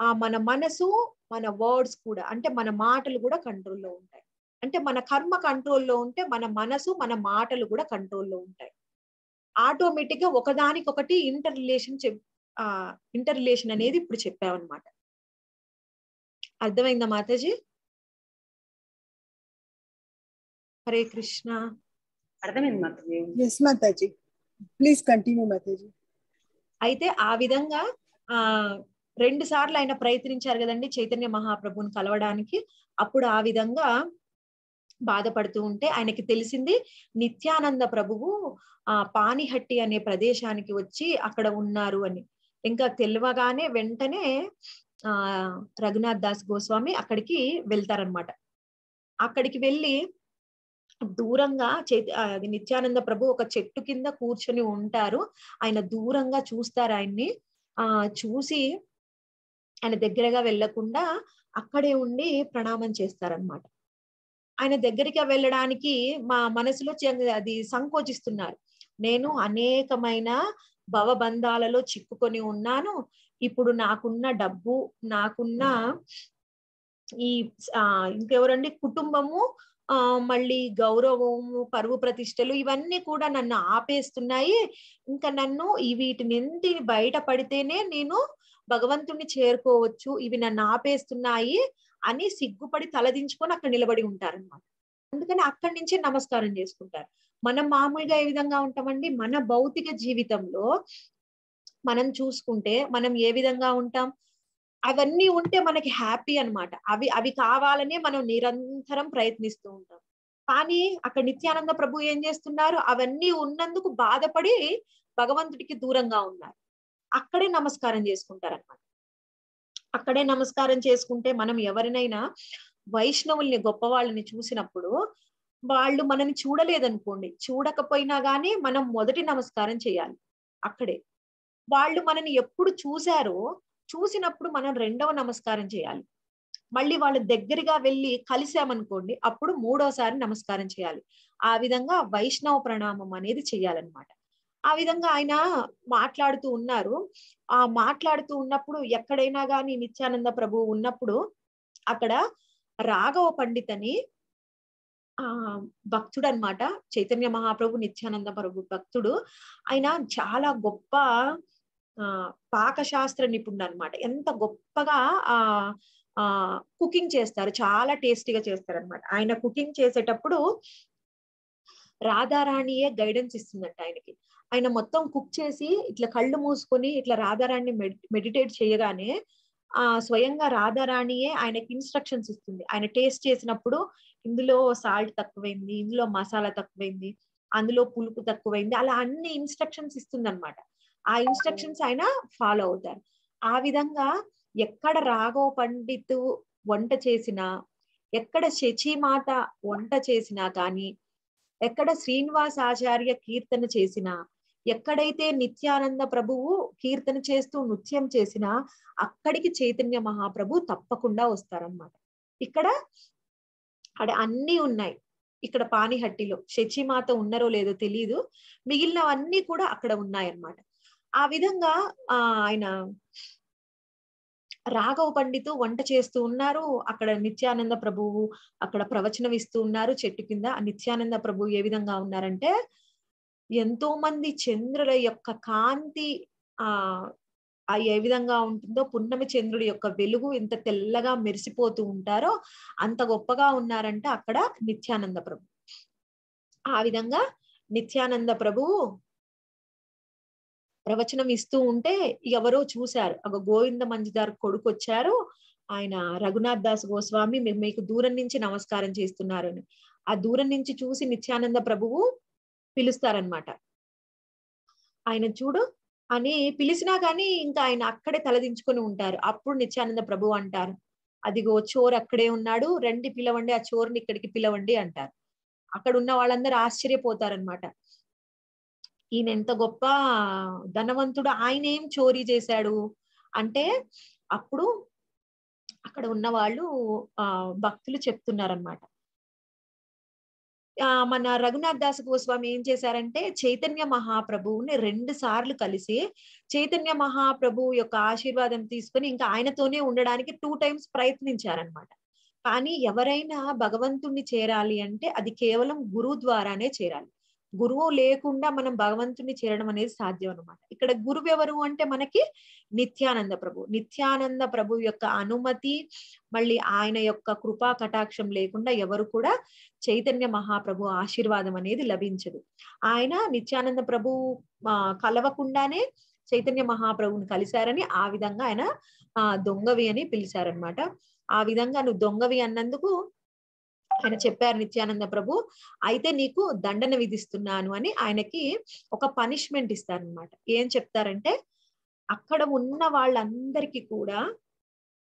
A: ఆ మన మనసు మన వర్డ్స్ కూడా అంటే మన మాటలు కూడా కంట్రోల్లో ఉంటాయి అంటే మన కర్మ కంట్రోల్లో ఉంటే మన మనసు మన మాటలు కూడా కంట్రోల్లో ఉంటాయి ఆటోమేటిక్ గా ఒకదానికొకటి ఇంటర్ రిలేషన్ ఆ ఇంటర్ రిలేషన్ అనేది ఇప్పుడు చెప్పామన్నమాట అర్థమైందా మాతాజీ హరే కృష్ణ అర్థమైంది ప్లీజ్ కంటిన్యూ అయితే ఆ విధంగా ఆ రెండు సార్లు ఆయన ప్రయత్నించారు కదండి చైతన్య మహాప్రభుని కలవడానికి అప్పుడు ఆ విధంగా బాధపడుతూ ఉంటే ఆయనకి తెలిసింది నిత్యానంద ప్రభువు ఆ పానిహట్టి అనే ప్రదేశానికి వచ్చి అక్కడ ఉన్నారు అని ఇంకా తెలియగానే వెంటనే ఆ రఘునాథ్ దాస్ గోస్వామి అక్కడికి వెళ్తారనమాట అక్కడికి వెళ్ళి దూరంగా నిత్యానంద ప్రభు ఒక చెట్టు కింద కూర్చొని ఉంటారు ఆయన దూరంగా చూస్తారు ఆయన్ని ఆ చూసి ఆయన దగ్గరగా వెళ్లకుండా అక్కడే ఉండి ప్రణామం చేస్తారనమాట ఆయన దగ్గరికి వెళ్ళడానికి మా మనసులో అది సంకోచిస్తున్నారు నేను అనేకమైన భవబంధాలలో చిక్కుకొని ఉన్నాను ఇప్పుడు నాకున్న డబ్బు నాకున్న ఈ ఇంకెవరండి కుటుంబము ఆ మళ్ళీ గౌరవము పరువు ప్రతిష్టలు ఇవన్నీ కూడా నన్ను ఆపేస్తున్నాయి ఇంకా నన్ను వీటినింటిని బయట పడితేనే నేను భగవంతుణ్ణి చేరుకోవచ్చు ఇవి నన్ను ఆపేస్తున్నాయి అని సిగ్గుపడి తలదించుకొని అక్కడ నిలబడి ఉంటారనమాట అందుకని అక్కడి నుంచే నమస్కారం చేసుకుంటారు మనం మామూలుగా ఏ విధంగా ఉంటామండి మన భౌతిక జీవితంలో మనం చూసుకుంటే మనం ఏ విధంగా ఉంటాం అవన్నీ ఉంటే మనకి హ్యాపీ అనమాట అవి అవి కావాలనే మనం నిరంతరం ప్రయత్నిస్తూ ఉంటాం కానీ అక్కడ నిత్యానంద ప్రభు ఏం చేస్తున్నారు అవన్నీ ఉన్నందుకు బాధపడి భగవంతుడికి దూరంగా ఉన్నారు అక్కడే నమస్కారం చేసుకుంటారనమాట అక్కడే నమస్కారం చేసుకుంటే మనం ఎవరినైనా వైష్ణవుల్ని గొప్పవాళ్ళని చూసినప్పుడు వాళ్ళు మనని చూడలేదనుకోండి చూడకపోయినా గానీ మనం మొదటి నమస్కారం చేయాలి అక్కడే వాళ్ళు మనని ఎప్పుడు చూశారో చూసినప్పుడు మనం రెండవ నమస్కారం చేయాలి మళ్ళీ వాళ్ళు దగ్గరగా వెళ్ళి కలిసామనుకోండి అప్పుడు మూడోసారి నమస్కారం చేయాలి ఆ విధంగా వైష్ణవ ప్రణామం అనేది చేయాలన్నమాట ఆ విధంగా ఆయన మాట్లాడుతూ ఉన్నారు ఆ మాట్లాడుతూ ఉన్నప్పుడు ఎక్కడైనా గాని నిత్యానంద ప్రభు ఉన్నప్పుడు అక్కడ రాఘవ పండితని ఆ భక్తుడు అనమాట చైతన్య మహాప్రభు నిత్యానంద ప్రభు భక్తుడు ఆయన చాలా గొప్ప ఆ పాకశాస్త్ర నిపుణుడు అనమాట ఎంత గొప్పగా ఆ ఆ కుకింగ్ చేస్తారు చాలా టేస్టీగా చేస్తారు అనమాట ఆయన కుకింగ్ చేసేటప్పుడు రాధారాణియే గైడెన్స్ ఇస్తుందంట ఆయనకి ఆయన మొత్తం కుక్ చేసి ఇట్లా కళ్ళు మూసుకొని ఇట్లా రాధారాణి మెడిటేట్ చేయగానే ఆ స్వయంగా రాధారాణియే ఆయనకి ఇన్స్ట్రక్షన్స్ ఇస్తుంది ఆయన టేస్ట్ చేసినప్పుడు ఇందులో సాల్ట్ తక్కువైంది ఇందులో మసాలా తక్కువైంది అందులో పులుపు తక్కువైంది అలా అన్ని ఇన్స్ట్రక్షన్స్ ఇస్తుంది అనమాట ఆ ఇన్స్ట్రక్షన్స్ ఆయన ఫాలో అవుతారు ఆ విధంగా ఎక్కడ రాఘవ పండిత్ వంట చేసినా ఎక్కడ శచిమాత వంట చేసినా కానీ ఎక్కడ శ్రీనివాస ఆచార్య కీర్తన చేసినా ఎక్కడైతే నిత్యానంద ప్రభువు కీర్తన చేస్తూ నృత్యం చేసినా అక్కడికి చైతన్య మహాప్రభు తప్పకుండా వస్తారనమాట ఇక్కడ అక్కడ అన్ని ఉన్నాయి ఇక్కడ పానిహట్టిలో శచిమాత ఉన్నారో లేదో తెలియదు మిగిలినవన్నీ కూడా అక్కడ ఉన్నాయన్నమాట ఆ విధంగా ఆ ఆయన రాఘవ పండితు వంట చేస్తూ ఉన్నారు అక్కడ నిత్యానంద ప్రభువు అక్కడ ప్రవచనం ఇస్తూ ఉన్నారు చెట్టు కింద నిత్యానంద ప్రభువు ఏ విధంగా ఉన్నారంటే ఎంతో మంది చంద్రుల యొక్క కాంతి ఆ ఆ ఏ విధంగా ఉంటుందో పున్నమి చంద్రుడి యొక్క వెలుగు ఇంత తెల్లగా మెరిసిపోతూ ఉంటారో అంత గొప్పగా ఉన్నారంటే అక్కడ నిత్యానంద ప్రభు ఆ విధంగా నిత్యానంద ప్రభువు ప్రవచనం ఇస్తూ ఉంటే ఎవరో చూశారు ఒక గోవింద మంజిదార్ కొడుకు వచ్చారు ఆయన రఘునాథ్ దాస్ గోస్వామి మీకు దూరం నుంచి నమస్కారం చేస్తున్నారు అని ఆ దూరం నుంచి చూసి నిత్యానంద ప్రభువు పిలుస్తారనమాట ఆయన చూడు అని పిలిచినా కానీ ఇంకా ఆయన అక్కడే తలదించుకొని ఉంటారు అప్పుడు నిత్యానంద ప్రభు అంటారు అదిగో చోర్ అక్కడే ఉన్నాడు రండి పిలవండి ఆ చోరుని ఇక్కడికి పిలవండి అంటారు అక్కడ ఉన్న వాళ్ళందరూ ఆశ్చర్యపోతారనమాట ఈయన ఎంత గొప్ప ధనవంతుడు ఆయన ఏం చోరీ చేశాడు అంటే అప్పుడు అక్కడ ఉన్న వాళ్ళు ఆ భక్తులు చెప్తున్నారనమాట మన రఘునాథ్ దాస్ గోస్వామి ఏం చేశారంటే చైతన్య మహాప్రభువుని రెండు సార్లు కలిసి చైతన్య మహాప్రభువు యొక్క ఆశీర్వాదం తీసుకుని ఇంకా ఆయనతోనే ఉండడానికి టూ టైమ్స్ ప్రయత్నించారనమాట కానీ ఎవరైనా భగవంతుణ్ణి చేరాలి అంటే అది కేవలం గురువు ద్వారానే చేరాలి గురువు లేకుండా మనం భగవంతుని చేరడం అనేది సాధ్యం అనమాట ఇక్కడ గురువు ఎవరు అంటే మనకి నిత్యానంద ప్రభు నిత్యానంద ప్రభు యొక్క అనుమతి మళ్ళీ ఆయన యొక్క కృపా కటాక్షం లేకుండా ఎవరు కూడా చైతన్య మహాప్రభు ఆశీర్వాదం అనేది లభించదు ఆయన నిత్యానంద ప్రభు కలవకుండానే చైతన్య మహాప్రభుని కలిశారని ఆ విధంగా ఆయన ఆ దొంగవి అని పిలిచారనమాట ఆ విధంగా నువ్వు దొంగవి అన్నందుకు ఆయన చెప్పారు నిత్యానంద ప్రభు అయితే నీకు దండన విధిస్తున్నాను అని ఆయనకి ఒక పనిష్మెంట్ ఇస్తారనమాట ఏం చెప్తారంటే అక్కడ ఉన్న వాళ్ళందరికీ కూడా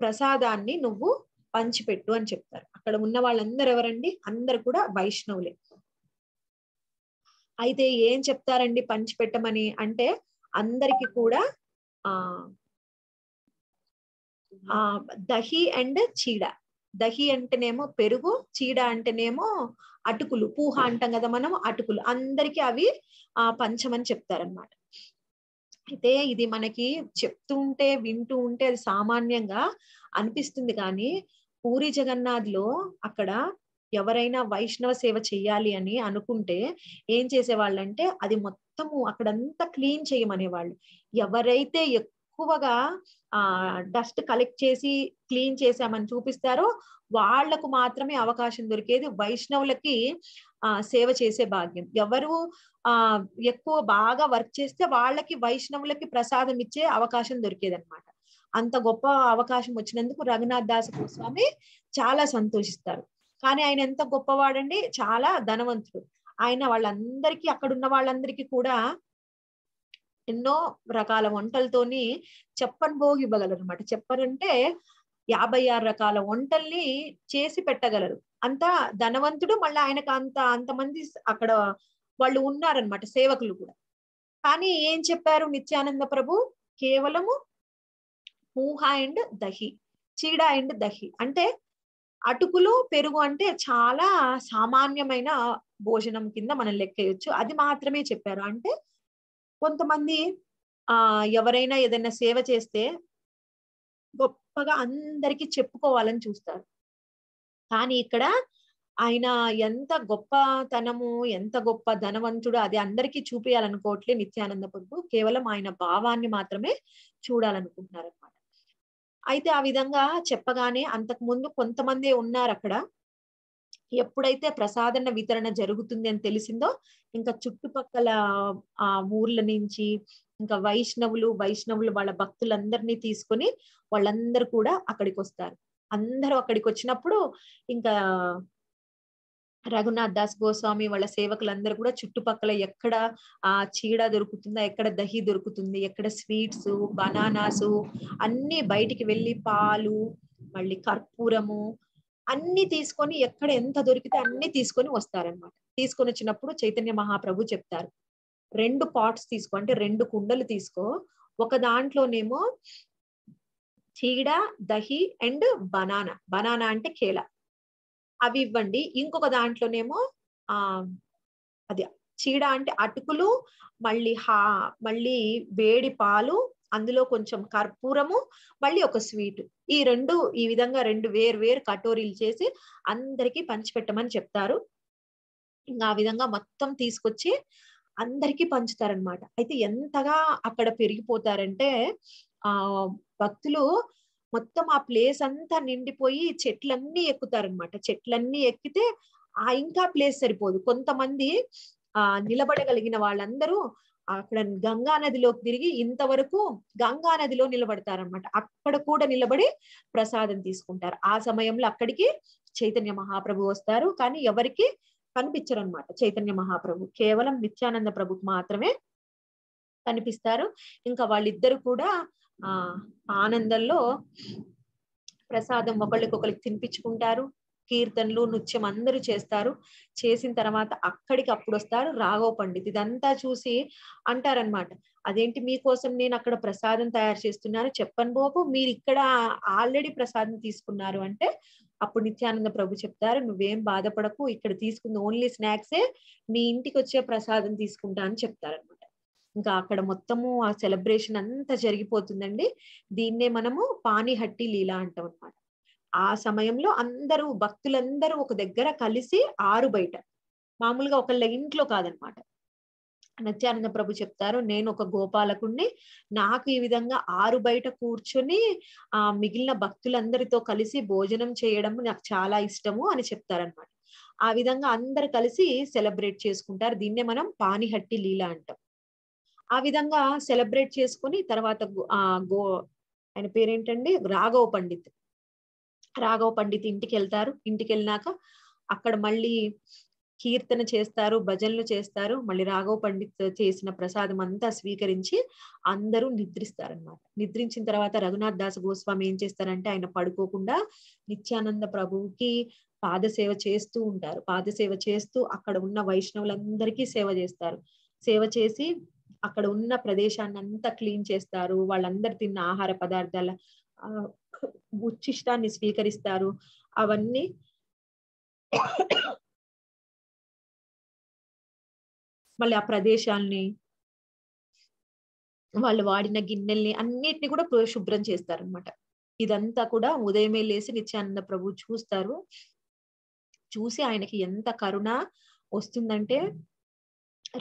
A: ప్రసాదాన్ని నువ్వు పంచిపెట్టు అని చెప్తారు అక్కడ ఉన్న వాళ్ళందరూ ఎవరండి అందరు కూడా వైష్ణవులే అయితే ఏం చెప్తారండి పంచిపెట్టమని అంటే అందరికి కూడా ఆ దహి అండ్ చీడ దహి అంటేనేమో పెరుగు చీడ అంటేనేమో అటుకులు పూహ అంటాం కదా మనం అటుకులు అందరికీ అవి ఆ పంచమని చెప్తారనమాట అయితే ఇది మనకి చెప్తూ ఉంటే వింటూ ఉంటే అది సామాన్యంగా అనిపిస్తుంది కానీ పూరి జగన్నాథ్లో అక్కడ ఎవరైనా వైష్ణవ సేవ చేయాలి అని అనుకుంటే ఏం అంటే అది మొత్తము అక్కడంతా క్లీన్ చేయమనేవాళ్ళు ఎవరైతే ఎక్కువగా డస్ట్ కలెక్ట్ చేసి క్లీన్ చేశామని చూపిస్తారో వాళ్లకు మాత్రమే అవకాశం దొరికేది వైష్ణవులకి ఆ సేవ చేసే భాగ్యం ఎవరు ఆ ఎక్కువ బాగా వర్క్ చేస్తే వాళ్ళకి వైష్ణవులకి ప్రసాదం ఇచ్చే అవకాశం దొరికేదన్నమాట అంత గొప్ప అవకాశం వచ్చినందుకు రఘునాథ్ దాస్ గోస్వామి చాలా సంతోషిస్తారు కానీ ఆయన ఎంత గొప్పవాడండి చాలా ధనవంతుడు ఆయన వాళ్ళందరికీ అక్కడ ఉన్న వాళ్ళందరికీ కూడా ఎన్నో రకాల వంటలతోని చెప్పని భోగి ఇవ్వగలరు అనమాట చెప్పనంటే యాభై ఆరు రకాల వంటల్ని చేసి పెట్టగలరు అంత ధనవంతుడు మళ్ళీ ఆయనకు అంత అంతమంది అక్కడ వాళ్ళు ఉన్నారనమాట సేవకులు కూడా కానీ ఏం చెప్పారు నిత్యానంద ప్రభు కేవలము పూహ అండ్ దహి చీడ అండ్ దహి అంటే అటుకులు పెరుగు అంటే చాలా సామాన్యమైన భోజనం కింద మనం లెక్కేయచ్చు అది మాత్రమే చెప్పారు అంటే కొంతమంది ఆ ఎవరైనా ఏదైనా సేవ చేస్తే గొప్పగా అందరికి చెప్పుకోవాలని చూస్తారు కానీ ఇక్కడ ఆయన ఎంత గొప్ప తనము ఎంత గొప్ప ధనవంతుడు అది అందరికీ చూపించాలనుకోవట్లే నిత్యానంద ప్రభు కేవలం ఆయన భావాన్ని మాత్రమే చూడాలనుకుంటున్నారు అనమాట అయితే ఆ విధంగా చెప్పగానే అంతకు ముందు కొంతమంది ఉన్నారు అక్కడ ఎప్పుడైతే ప్రసాదన వితరణ జరుగుతుంది అని తెలిసిందో ఇంకా చుట్టుపక్కల ఆ ఊర్ల నుంచి ఇంకా వైష్ణవులు వైష్ణవులు వాళ్ళ భక్తులందరినీ తీసుకొని వాళ్ళందరూ కూడా అక్కడికి వస్తారు అందరూ అక్కడికి వచ్చినప్పుడు ఇంకా రఘునాథ్ దాస్ గోస్వామి వాళ్ళ సేవకులందరూ కూడా చుట్టుపక్కల ఎక్కడ ఆ చీడ దొరుకుతుందా ఎక్కడ దహి దొరుకుతుంది ఎక్కడ స్వీట్స్ బనానాసు అన్ని బయటికి వెళ్ళి పాలు మళ్ళీ కర్పూరము అన్ని తీసుకొని ఎక్కడ ఎంత దొరికితే అన్ని తీసుకొని వస్తారనమాట తీసుకొని వచ్చినప్పుడు చైతన్య మహాప్రభు చెప్తారు రెండు పాట్స్ తీసుకో అంటే రెండు కుండలు తీసుకో ఒక దాంట్లోనేమో చీడ దహి అండ్ బనానా బనానా అంటే కేల అవి ఇవ్వండి ఇంకొక దాంట్లోనేమో ఆ అది చీడ అంటే అటుకులు మళ్ళీ హా మళ్ళీ వేడి పాలు అందులో కొంచెం కర్పూరము మళ్ళీ ఒక స్వీట్ ఈ రెండు ఈ విధంగా రెండు వేరు వేరు కటోరీలు చేసి అందరికీ పంచిపెట్టమని చెప్తారు ఇంకా ఆ విధంగా మొత్తం తీసుకొచ్చి అందరికీ పంచుతారనమాట అయితే ఎంతగా అక్కడ పెరిగిపోతారంటే ఆ భక్తులు మొత్తం ఆ ప్లేస్ అంతా నిండిపోయి చెట్లన్నీ ఎక్కుతారనమాట చెట్లన్నీ ఎక్కితే ఆ ఇంకా ప్లేస్ సరిపోదు కొంతమంది ఆ నిలబడగలిగిన వాళ్ళందరూ అక్కడ గంగా నదిలోకి తిరిగి ఇంతవరకు గంగా నదిలో నిలబడతారనమాట అక్కడ కూడా నిలబడి ప్రసాదం తీసుకుంటారు ఆ సమయంలో అక్కడికి చైతన్య మహాప్రభు వస్తారు కానీ ఎవరికి కనిపించరు అనమాట చైతన్య మహాప్రభు కేవలం నిత్యానంద ప్రభుకి మాత్రమే కనిపిస్తారు ఇంకా వాళ్ళిద్దరు కూడా ఆ ఆనందంలో ప్రసాదం ఒకళ్ళకొకరికి తినిపించుకుంటారు కీర్తనలు నృత్యం అందరూ చేస్తారు చేసిన తర్వాత అక్కడికి అప్పుడు వస్తారు రాఘవ పండిత్ ఇదంతా చూసి అంటారనమాట అదేంటి మీకోసం నేను అక్కడ ప్రసాదం తయారు చేస్తున్నాను చెప్పను బాబు మీరు ఇక్కడ ఆల్రెడీ ప్రసాదం తీసుకున్నారు అంటే అప్పుడు నిత్యానంద ప్రభు చెప్తారు నువ్వేం బాధపడకు ఇక్కడ తీసుకున్న ఓన్లీ స్నాక్సే మీ ఇంటికి వచ్చే ప్రసాదం తీసుకుంటా అని చెప్తారనమాట ఇంకా అక్కడ మొత్తము ఆ సెలబ్రేషన్ అంతా జరిగిపోతుందండి దీన్నే మనము పానీహట్టి లీలా అంటాం అనమాట ఆ సమయంలో అందరూ భక్తులందరూ ఒక దగ్గర కలిసి ఆరు బయట మామూలుగా ఒకళ్ళ ఇంట్లో కాదనమాట నత్యానంద ప్రభు చెప్తారు నేను ఒక గోపాలకుణ్ణి నాకు ఈ విధంగా ఆరు బయట కూర్చొని ఆ మిగిలిన భక్తులందరితో కలిసి భోజనం చేయడం నాకు చాలా ఇష్టము అని చెప్తారనమాట ఆ విధంగా అందరు కలిసి సెలబ్రేట్ చేసుకుంటారు దీన్నే మనం పానిహట్టి లీల అంటాం ఆ విధంగా సెలబ్రేట్ చేసుకుని తర్వాత ఆ గో ఆయన పేరేంటండి రాఘవ పండిత్ రాఘవ పండిత్ ఇంటికి వెళ్తారు ఇంటికి వెళ్ళినాక అక్కడ మళ్ళీ కీర్తన చేస్తారు భజనలు చేస్తారు మళ్ళీ రాఘవ పండిత్ చేసిన ప్రసాదం అంతా స్వీకరించి అందరూ నిద్రిస్తారనమాట నిద్రించిన తర్వాత రఘునాథ్ దాస్ గోస్వామి ఏం చేస్తారంటే ఆయన పడుకోకుండా నిత్యానంద ప్రభువుకి పాదసేవ చేస్తూ ఉంటారు పాదసేవ చేస్తూ అక్కడ ఉన్న వైష్ణవులందరికీ సేవ చేస్తారు సేవ చేసి అక్కడ ఉన్న ప్రదేశాన్ని అంతా క్లీన్ చేస్తారు వాళ్ళందరు తిన్న ఆహార పదార్థాల ఉచ్చిష్టాన్ని స్వీకరిస్తారు అవన్నీ మళ్ళీ ఆ ప్రదేశాల్ని వాళ్ళు వాడిన గిన్నెల్ని అన్నిటిని కూడా శుభ్రం చేస్తారు అనమాట ఇదంతా కూడా ఉదయమే లేసి నిత్యానంద ప్రభు చూస్తారు చూసి ఆయనకి ఎంత కరుణ వస్తుందంటే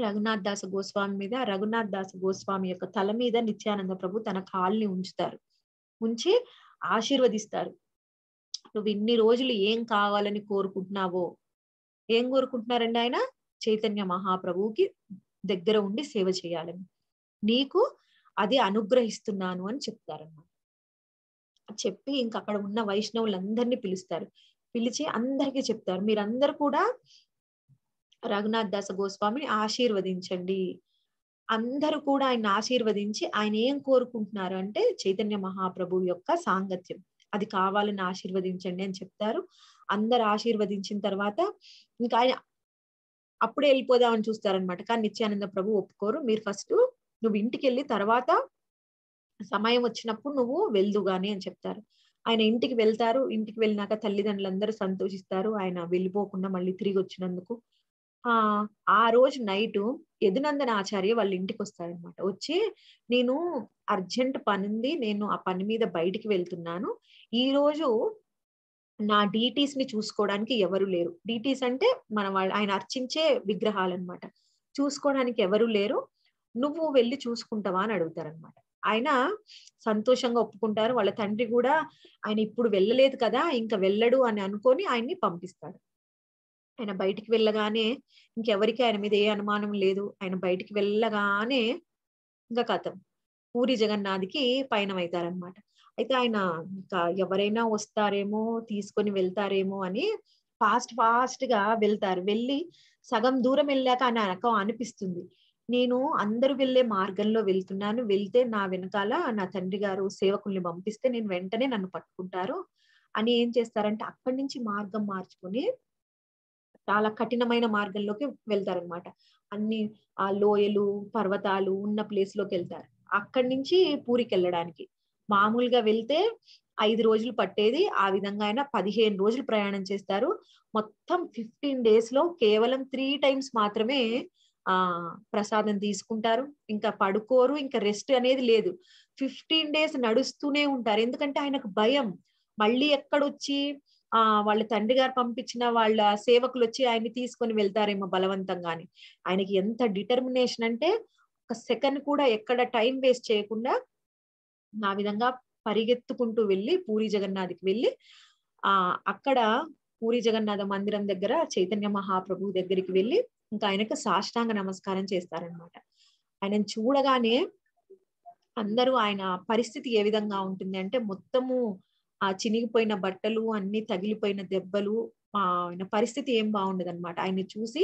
A: రఘునాథ్ దాస్ గోస్వామి మీద రఘునాథ్ దాస్ గోస్వామి యొక్క తల మీద నిత్యానంద ప్రభు తన కాల్ని ఉంచుతారు ఉంచి ఆశీర్వదిస్తారు నువ్వు ఇన్ని రోజులు ఏం కావాలని కోరుకుంటున్నావో ఏం కోరుకుంటున్నారండి ఆయన చైతన్య మహాప్రభువుకి దగ్గర ఉండి సేవ చేయాలని నీకు అది అనుగ్రహిస్తున్నాను అని చెప్తారన్నమాట చెప్పి ఇంకా అక్కడ ఉన్న వైష్ణవులందరినీ పిలుస్తారు పిలిచి అందరికీ చెప్తారు మీరందరు కూడా రఘునాథ్ దాస గోస్వామిని ఆశీర్వదించండి అందరూ కూడా ఆయన ఆశీర్వదించి ఆయన ఏం కోరుకుంటున్నారు అంటే చైతన్య మహాప్రభు యొక్క సాంగత్యం అది కావాలని ఆశీర్వదించండి అని చెప్తారు అందరు ఆశీర్వదించిన తర్వాత ఇంకా ఆయన అప్పుడే వెళ్ళిపోదామని చూస్తారనమాట కానీ నిత్యానంద ప్రభు ఒప్పుకోరు మీరు ఫస్ట్ నువ్వు ఇంటికి వెళ్ళి తర్వాత సమయం వచ్చినప్పుడు నువ్వు వెళ్దు గాని అని చెప్తారు ఆయన ఇంటికి వెళ్తారు ఇంటికి వెళ్ళినాక తల్లిదండ్రులందరూ సంతోషిస్తారు ఆయన వెళ్ళిపోకుండా మళ్ళీ తిరిగి వచ్చినందుకు ఆ రోజు నైట్ యదునందన ఆచార్య వాళ్ళ ఇంటికి వస్తారనమాట వచ్చి నేను అర్జెంట్ పని ఉంది నేను ఆ పని మీద బయటికి వెళ్తున్నాను ఈ రోజు నా డీటీస్ ని చూసుకోవడానికి ఎవరు లేరు డీటీస్ అంటే మన ఆయన అర్చించే విగ్రహాలు అనమాట చూసుకోవడానికి ఎవరు లేరు నువ్వు వెళ్ళి చూసుకుంటావా అని అడుగుతారనమాట ఆయన సంతోషంగా ఒప్పుకుంటారు వాళ్ళ తండ్రి కూడా ఆయన ఇప్పుడు వెళ్ళలేదు కదా ఇంకా వెళ్ళడు అని అనుకొని ఆయన్ని పంపిస్తాడు ఆయన బయటికి వెళ్ళగానే ఇంకెవరికి ఆయన మీద ఏ అనుమానం లేదు ఆయన బయటికి వెళ్ళగానే ఇంకా కథం పూరి జగన్నాథ్కి పయనం అవుతారనమాట అయితే ఆయన ఇంకా ఎవరైనా వస్తారేమో తీసుకొని వెళ్తారేమో అని ఫాస్ట్ ఫాస్ట్ గా వెళ్తారు వెళ్ళి సగం దూరం వెళ్ళాక ఆయన అనకం అనిపిస్తుంది నేను అందరు వెళ్ళే మార్గంలో వెళ్తున్నాను వెళ్తే నా వెనకాల నా తండ్రి గారు సేవకుల్ని పంపిస్తే నేను వెంటనే నన్ను పట్టుకుంటారు అని ఏం చేస్తారంటే అక్కడి నుంచి మార్గం మార్చుకొని చాలా కఠినమైన మార్గంలోకి వెళ్తారనమాట అన్ని ఆ లోయలు పర్వతాలు ఉన్న ప్లేస్ లోకి వెళ్తారు అక్కడి నుంచి పూరికి వెళ్ళడానికి మామూలుగా వెళ్తే ఐదు రోజులు పట్టేది ఆ విధంగా అయినా పదిహేను రోజులు ప్రయాణం చేస్తారు మొత్తం ఫిఫ్టీన్ డేస్ లో కేవలం త్రీ టైమ్స్ మాత్రమే ఆ ప్రసాదం తీసుకుంటారు ఇంకా పడుకోరు ఇంకా రెస్ట్ అనేది లేదు ఫిఫ్టీన్ డేస్ నడుస్తూనే ఉంటారు ఎందుకంటే ఆయనకు భయం మళ్ళీ ఎక్కడొచ్చి ఆ వాళ్ళ తండ్రి గారు పంపించిన వాళ్ళ సేవకులు వచ్చి ఆయన్ని తీసుకొని వెళ్తారేమో బలవంతంగాని ఆయనకి ఎంత డిటర్మినేషన్ అంటే ఒక సెకండ్ కూడా ఎక్కడ టైం వేస్ట్ చేయకుండా నా విధంగా పరిగెత్తుకుంటూ వెళ్ళి పూరి జగన్నాథ్కి వెళ్ళి ఆ అక్కడ పూరి జగన్నాథ మందిరం దగ్గర చైతన్య మహాప్రభు దగ్గరికి వెళ్ళి ఇంకా ఆయనకు సాష్టాంగ నమస్కారం చేస్తారనమాట ఆయన చూడగానే అందరూ ఆయన పరిస్థితి ఏ విధంగా ఉంటుంది అంటే మొత్తము ఆ చినిగిపోయిన బట్టలు అన్ని తగిలిపోయిన దెబ్బలు ఆయన పరిస్థితి ఏం బాగుండదు అనమాట ఆయన చూసి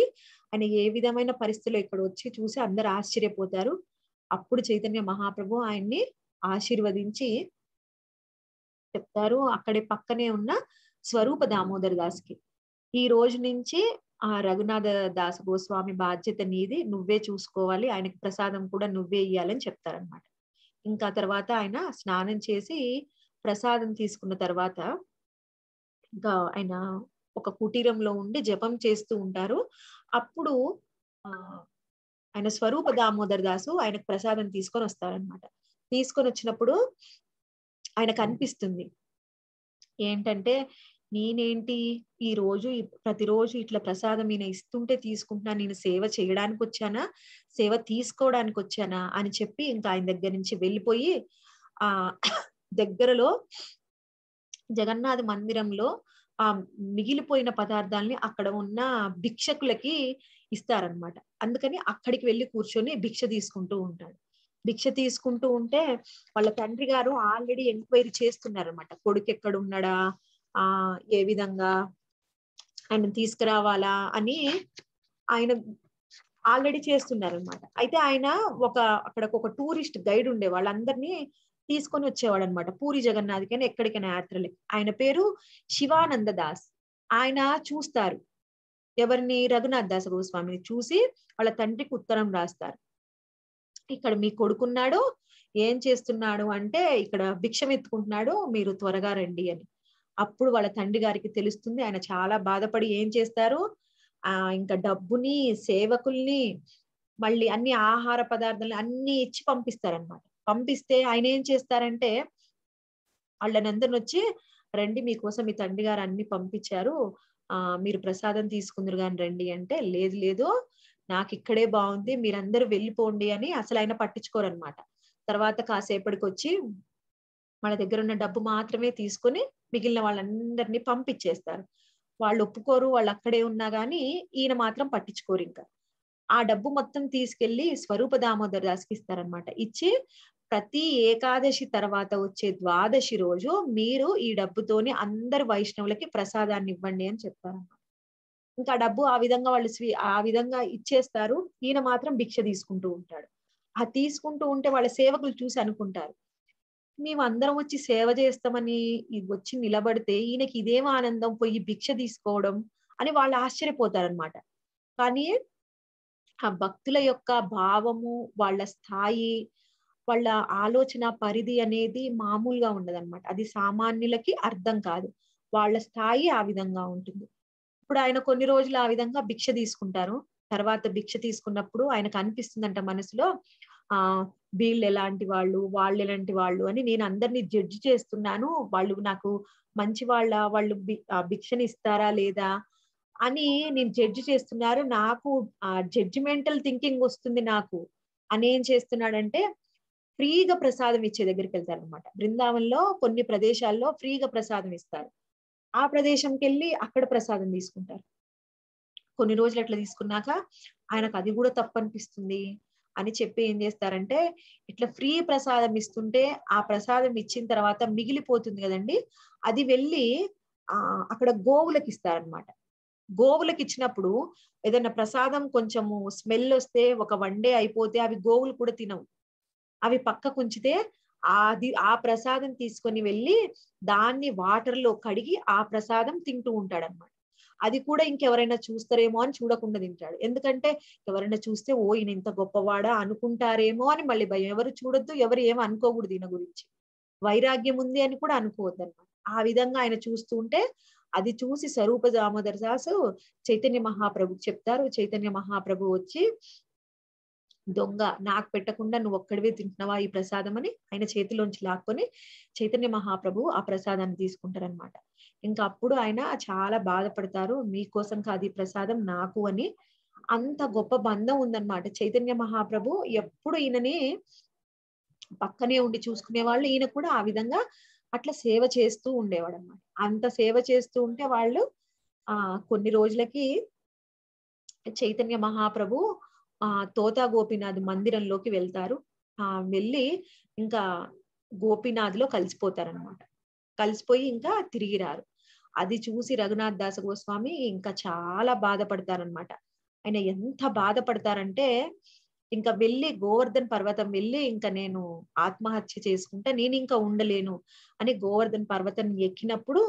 A: ఆయన ఏ విధమైన పరిస్థితిలో ఇక్కడ వచ్చి చూసి అందరు ఆశ్చర్యపోతారు అప్పుడు చైతన్య మహాప్రభు ఆయన్ని ఆశీర్వదించి చెప్తారు అక్కడే పక్కనే ఉన్న స్వరూప దామోదర్ దాస్కి ఈ రోజు నుంచి ఆ రఘునాథ దాస్ గోస్వామి బాధ్యత నీది నువ్వే చూసుకోవాలి ఆయనకి ప్రసాదం కూడా నువ్వే ఇయ్యాలని చెప్తారనమాట ఇంకా తర్వాత ఆయన స్నానం చేసి ప్రసాదం తీసుకున్న తర్వాత ఇంకా ఆయన ఒక కుటీరంలో ఉండి జపం చేస్తూ ఉంటారు అప్పుడు ఆయన స్వరూప దామోదర్ దాసు ఆయనకు ప్రసాదం తీసుకొని వస్తారనమాట తీసుకొని వచ్చినప్పుడు ఆయనకు అనిపిస్తుంది ఏంటంటే నేనేంటి ఈ రోజు ప్రతిరోజు ఇట్లా ప్రసాదం ఈయన ఇస్తుంటే తీసుకుంటున్నా నేను సేవ చేయడానికి వచ్చానా సేవ తీసుకోవడానికి వచ్చానా అని చెప్పి ఇంకా ఆయన దగ్గర నుంచి వెళ్ళిపోయి ఆ దగ్గరలో జగన్నాథ మందిరంలో ఆ మిగిలిపోయిన పదార్థాలని అక్కడ ఉన్న భిక్షకులకి ఇస్తారనమాట అందుకని అక్కడికి వెళ్ళి కూర్చొని భిక్ష తీసుకుంటూ ఉంటాడు భిక్ష తీసుకుంటూ ఉంటే వాళ్ళ తండ్రి గారు ఆల్రెడీ ఎంక్వైరీ చేస్తున్నారనమాట కొడుకు ఎక్కడ ఉన్నాడా ఆ ఏ విధంగా ఆయన తీసుకురావాలా అని ఆయన ఆల్రెడీ చేస్తున్నారనమాట అయితే ఆయన ఒక అక్కడ ఒక టూరిస్ట్ గైడ్ ఉండే వాళ్ళందరినీ తీసుకొని వచ్చేవాడు అనమాట పూరి జగన్నాథ్కైనా ఎక్కడికైనా యాత్రలే ఆయన పేరు శివానంద దాస్ ఆయన చూస్తారు ఎవరిని రఘునాథ్ దాస గోస్వామిని చూసి వాళ్ళ తండ్రికి ఉత్తరం రాస్తారు ఇక్కడ మీ కొడుకున్నాడు ఏం చేస్తున్నాడు అంటే ఇక్కడ భిక్షం ఎత్తుకుంటున్నాడు మీరు త్వరగా రండి అని అప్పుడు వాళ్ళ తండ్రి గారికి తెలుస్తుంది ఆయన చాలా బాధపడి ఏం చేస్తారు ఆ ఇంకా డబ్బుని సేవకుల్ని మళ్ళీ అన్ని ఆహార పదార్థాలని అన్ని ఇచ్చి పంపిస్తారనమాట పంపిస్తే ఆయన ఏం చేస్తారంటే వాళ్ళనందరిని వచ్చి రండి మీకోసం మీ తండ్రి గారు అన్ని పంపించారు ఆ మీరు ప్రసాదం తీసుకుందరు కానీ రండి అంటే లేదు లేదు నాకు ఇక్కడే బాగుంది మీరందరూ వెళ్ళిపోండి అని అసలు ఆయన పట్టించుకోరు అనమాట తర్వాత కాసేపటికి వచ్చి వాళ్ళ దగ్గర ఉన్న డబ్బు మాత్రమే తీసుకుని మిగిలిన వాళ్ళందరినీ పంపించేస్తారు వాళ్ళు ఒప్పుకోరు వాళ్ళు అక్కడే ఉన్నా కానీ ఈయన మాత్రం పట్టించుకోరు ఇంకా ఆ డబ్బు మొత్తం తీసుకెళ్లి స్వరూప దామోదర్ దాస్కి ఇస్తారనమాట ఇచ్చి ప్రతి ఏకాదశి తర్వాత వచ్చే ద్వాదశి రోజు మీరు ఈ డబ్బుతోనే అందరు వైష్ణవులకి ప్రసాదాన్ని ఇవ్వండి అని చెప్తారన్నమాట ఇంకా డబ్బు ఆ విధంగా వాళ్ళు స్వీ ఆ విధంగా ఇచ్చేస్తారు ఈయన మాత్రం భిక్ష తీసుకుంటూ ఉంటాడు ఆ తీసుకుంటూ ఉంటే వాళ్ళ సేవకులు చూసి అనుకుంటారు మేము అందరం వచ్చి సేవ చేస్తామని వచ్చి నిలబడితే ఈయనకి ఇదేం ఆనందం పోయి భిక్ష తీసుకోవడం అని వాళ్ళు ఆశ్చర్యపోతారనమాట కానీ ఆ భక్తుల యొక్క భావము వాళ్ళ స్థాయి వాళ్ళ ఆలోచన పరిధి అనేది మామూలుగా ఉండదన్నమాట అది సామాన్యులకి అర్థం కాదు వాళ్ళ స్థాయి ఆ విధంగా ఉంటుంది ఇప్పుడు ఆయన కొన్ని రోజులు ఆ విధంగా భిక్ష తీసుకుంటారు తర్వాత భిక్ష తీసుకున్నప్పుడు ఆయనకు అనిపిస్తుందంట మనసులో ఆ వీళ్ళు ఎలాంటి వాళ్ళు వాళ్ళు ఎలాంటి వాళ్ళు అని నేను అందరినీ జడ్జి చేస్తున్నాను వాళ్ళు నాకు మంచి వాళ్ళ వాళ్ళు భిక్షని ఇస్తారా లేదా అని నేను జడ్జి చేస్తున్నారు నాకు ఆ జడ్జిమెంటల్ థింకింగ్ వస్తుంది నాకు అని ఏం చేస్తున్నాడంటే ఫ్రీగా ప్రసాదం ఇచ్చే దగ్గరికి వెళ్తారు అనమాట బృందావనంలో కొన్ని ప్రదేశాల్లో ఫ్రీగా ప్రసాదం ఇస్తారు ఆ ప్రదేశంకి వెళ్ళి అక్కడ ప్రసాదం తీసుకుంటారు కొన్ని రోజులు అట్లా తీసుకున్నాక ఆయనకు అది కూడా తప్పు అనిపిస్తుంది అని చెప్పి ఏం చేస్తారంటే ఇట్లా ఫ్రీ ప్రసాదం ఇస్తుంటే ఆ ప్రసాదం ఇచ్చిన తర్వాత మిగిలిపోతుంది కదండి అది వెళ్ళి అక్కడ గోవులకు ఇస్తారనమాట గోవులకు ఇచ్చినప్పుడు ఏదైనా ప్రసాదం కొంచెము స్మెల్ వస్తే ఒక వన్ డే అయిపోతే అవి గోవులు కూడా తినవు అవి పక్కకు ఉంచితే అది ఆ ప్రసాదం తీసుకొని వెళ్ళి దాన్ని వాటర్ లో కడిగి ఆ ప్రసాదం తింటూ ఉంటాడు అనమాట అది కూడా ఇంకెవరైనా చూస్తారేమో అని చూడకుండా తింటాడు ఎందుకంటే ఎవరైనా చూస్తే ఓ ఈయన ఇంత గొప్పవాడా అనుకుంటారేమో అని మళ్ళీ భయం ఎవరు చూడొద్దు ఎవరు ఏమో అనుకోకూడదు దీని గురించి వైరాగ్యం ఉంది అని కూడా అనుకోవద్దు అనమాట ఆ విధంగా ఆయన చూస్తూ ఉంటే అది చూసి స్వరూప దామోదర దాసు చైతన్య మహాప్రభు చెప్తారు చైతన్య మహాప్రభు వచ్చి దొంగ నాకు పెట్టకుండా నువ్వు ఒక్కడివే తింటున్నావా ఈ ప్రసాదం అని ఆయన చేతిలోంచి లాక్కొని చైతన్య మహాప్రభు ఆ ప్రసాదాన్ని అనమాట ఇంకా అప్పుడు ఆయన చాలా బాధపడతారు మీకోసం కాదు ఈ ప్రసాదం నాకు అని అంత గొప్ప బంధం ఉందన్నమాట చైతన్య మహాప్రభు ఎప్పుడు ఈయనని పక్కనే ఉండి చూసుకునే వాళ్ళు ఈయన కూడా ఆ విధంగా అట్లా సేవ చేస్తూ ఉండేవాడు అనమాట అంత సేవ చేస్తూ ఉంటే వాళ్ళు ఆ కొన్ని రోజులకి చైతన్య మహాప్రభు ఆ తోతా గోపినాథ్ మందిరంలోకి వెళ్తారు ఆ వెళ్ళి ఇంకా గోపినాథ్ లో కలిసిపోతారనమాట కలిసిపోయి ఇంకా తిరిగి రారు అది చూసి రఘునాథ్ దాస గోస్వామి ఇంకా చాలా బాధపడతారనమాట ఆయన ఎంత బాధపడతారంటే ఇంకా వెళ్ళి గోవర్ధన్ పర్వతం వెళ్ళి ఇంకా నేను ఆత్మహత్య చేసుకుంటా నేను ఇంకా ఉండలేను అని గోవర్ధన్ పర్వతం ఎక్కినప్పుడు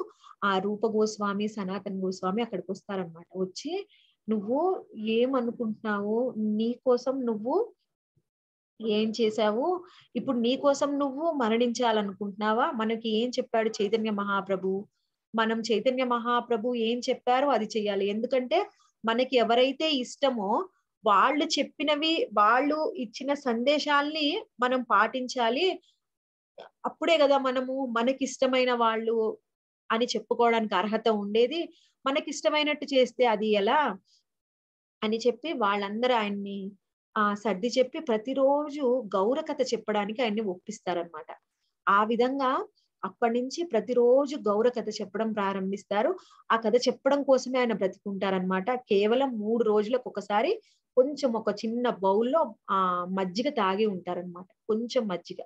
A: ఆ రూప గోస్వామి సనాతన్ గోస్వామి అక్కడికి వస్తారనమాట వచ్చి నువ్వు ఏమనుకుంటున్నావు నీ కోసం నువ్వు ఏం చేశావు ఇప్పుడు నీ కోసం నువ్వు మరణించాలనుకుంటున్నావా మనకి ఏం చెప్పాడు చైతన్య మహాప్రభు మనం చైతన్య మహాప్రభు ఏం చెప్పారో అది చేయాలి ఎందుకంటే మనకి ఎవరైతే ఇష్టమో వాళ్ళు చెప్పినవి వాళ్ళు ఇచ్చిన సందేశాల్ని మనం పాటించాలి అప్పుడే కదా మనము మనకిష్టమైన వాళ్ళు అని చెప్పుకోవడానికి అర్హత ఉండేది మనకిష్టమైనట్టు చేస్తే అది ఎలా అని చెప్పి వాళ్ళందరూ ఆయన్ని ఆ సర్ది చెప్పి ప్రతిరోజు గౌరకథ చెప్పడానికి ఆయన్ని ఒప్పిస్తారనమాట ఆ విధంగా అప్పటి నుంచి ప్రతిరోజు గౌర కథ చెప్పడం ప్రారంభిస్తారు ఆ కథ చెప్పడం కోసమే ఆయన బ్రతికుంటారనమాట కేవలం మూడు రోజులకు ఒకసారి కొంచెం ఒక చిన్న బౌల్లో ఆ మజ్జిగ తాగి ఉంటారనమాట కొంచెం మజ్జిగ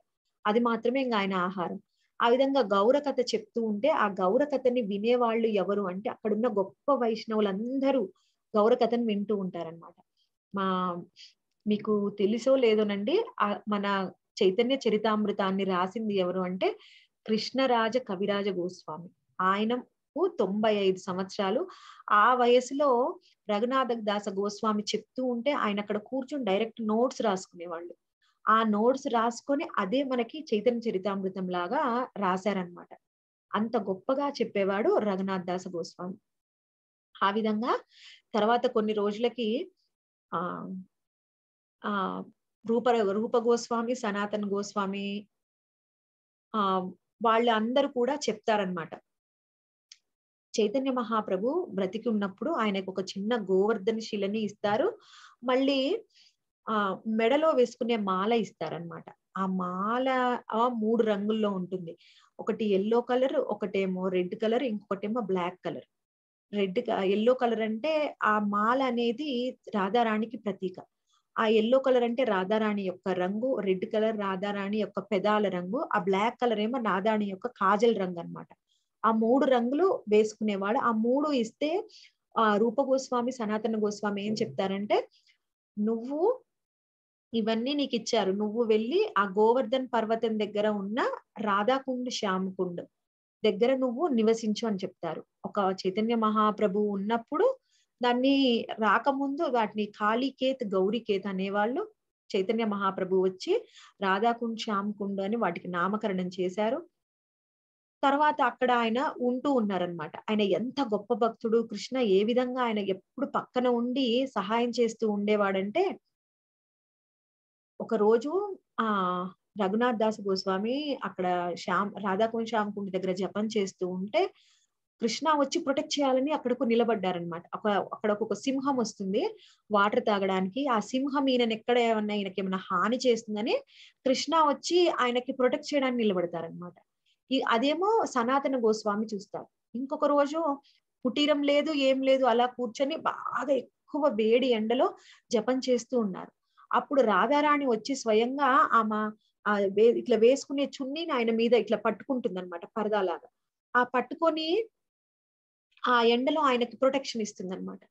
A: అది మాత్రమే ఇంకా ఆయన ఆహారం ఆ విధంగా గౌర కథ చెప్తూ ఉంటే ఆ గౌర కథని వినేవాళ్ళు ఎవరు అంటే అక్కడున్న గొప్ప వైష్ణవులందరూ గౌర కథను వింటూ ఉంటారనమాట మా మీకు తెలుసో లేదోనండి మన చైతన్య చరితామృతాన్ని రాసింది ఎవరు అంటే కృష్ణరాజ కవిరాజ గోస్వామి ఆయన దాదాపు తొంభై ఐదు సంవత్సరాలు ఆ వయసులో రఘునాథ దాస గోస్వామి చెప్తూ ఉంటే ఆయన అక్కడ కూర్చుని డైరెక్ట్ నోట్స్ రాసుకునేవాళ్ళు ఆ నోట్స్ రాసుకొని అదే మనకి చైతన్య చరితామృతం లాగా రాశారనమాట అంత గొప్పగా చెప్పేవాడు రఘునాథ్ దాస గోస్వామి ఆ విధంగా తర్వాత కొన్ని రోజులకి ఆ ఆ రూప రూప గోస్వామి సనాతన్ గోస్వామి ఆ వాళ్ళు అందరూ కూడా చెప్తారనమాట చైతన్య మహాప్రభు బ్రతికి ఉన్నప్పుడు ఆయనకు ఒక చిన్న గోవర్ధన శిలని ఇస్తారు మళ్ళీ ఆ మెడలో వేసుకునే మాల ఇస్తారనమాట ఆ మాల ఆ మూడు రంగుల్లో ఉంటుంది ఒకటి ఎల్లో కలర్ ఒకటేమో రెడ్ కలర్ ఇంకొకటేమో black colour red yellow colour అంటే ఆ మాల అనేది రాధారాణికి ప్రతీక ఆ ఎల్లో కలర్ అంటే రాధారాణి యొక్క రంగు రెడ్ కలర్ రాధారాణి యొక్క పెదాల రంగు ఆ బ్లాక్ కలర్ ఏమో రాధారాణి యొక్క కాజల్ రంగు అనమాట ఆ మూడు రంగులు వేసుకునేవాడు ఆ మూడు ఇస్తే ఆ రూప గోస్వామి సనాతన గోస్వామి ఏం చెప్తారంటే నువ్వు ఇవన్నీ నీకు ఇచ్చారు నువ్వు వెళ్ళి ఆ గోవర్ధన్ పర్వతం దగ్గర ఉన్న రాధాకుండ్ శ్యామకుండ్ దగ్గర నువ్వు నివసించు అని చెప్తారు ఒక చైతన్య మహాప్రభు ఉన్నప్పుడు దాన్ని రాకముందు వాటిని కాళీకేత్ గౌరీకేత్ అనేవాళ్ళు చైతన్య మహాప్రభు వచ్చి రాధాకుండ్ శ్యామకుండ్ అని వాటికి నామకరణం చేశారు తర్వాత అక్కడ ఆయన ఉంటూ ఉన్నారనమాట ఆయన ఎంత గొప్ప భక్తుడు కృష్ణ ఏ విధంగా ఆయన ఎప్పుడు పక్కన ఉండి సహాయం చేస్తూ ఉండేవాడంటే ఒక రోజు ఆ రఘునాథ్ దాస్ గోస్వామి అక్కడ శ్యామ్ రాధాకుం శ్యామ్ కుండి దగ్గర జపం చేస్తూ ఉంటే కృష్ణ వచ్చి ప్రొటెక్ట్ చేయాలని అక్కడకు నిలబడ్డారనమాట అక్కడ ఒక సింహం వస్తుంది వాటర్ తాగడానికి ఆ సింహం ఈయన ఎక్కడ ఏమన్నా ఈయనకి ఏమైనా హాని చేస్తుందని కృష్ణ వచ్చి ఆయనకి ప్రొటెక్ట్ చేయడానికి నిలబడతారనమాట ఈ అదేమో సనాతన గోస్వామి చూస్తారు ఇంకొక రోజు కుటీరం లేదు ఏం లేదు అలా కూర్చొని బాగా ఎక్కువ వేడి ఎండలో జపం చేస్తూ ఉన్నారు అప్పుడు రాధారాణి వచ్చి స్వయంగా ఆమె ఇట్లా వేసుకునే చున్నీని ఆయన మీద ఇట్లా పట్టుకుంటుంది అనమాట పరదాలాగా ఆ పట్టుకొని ఆ ఎండలో ఆయనకి ప్రొటెక్షన్ ఇస్తుంది అనమాట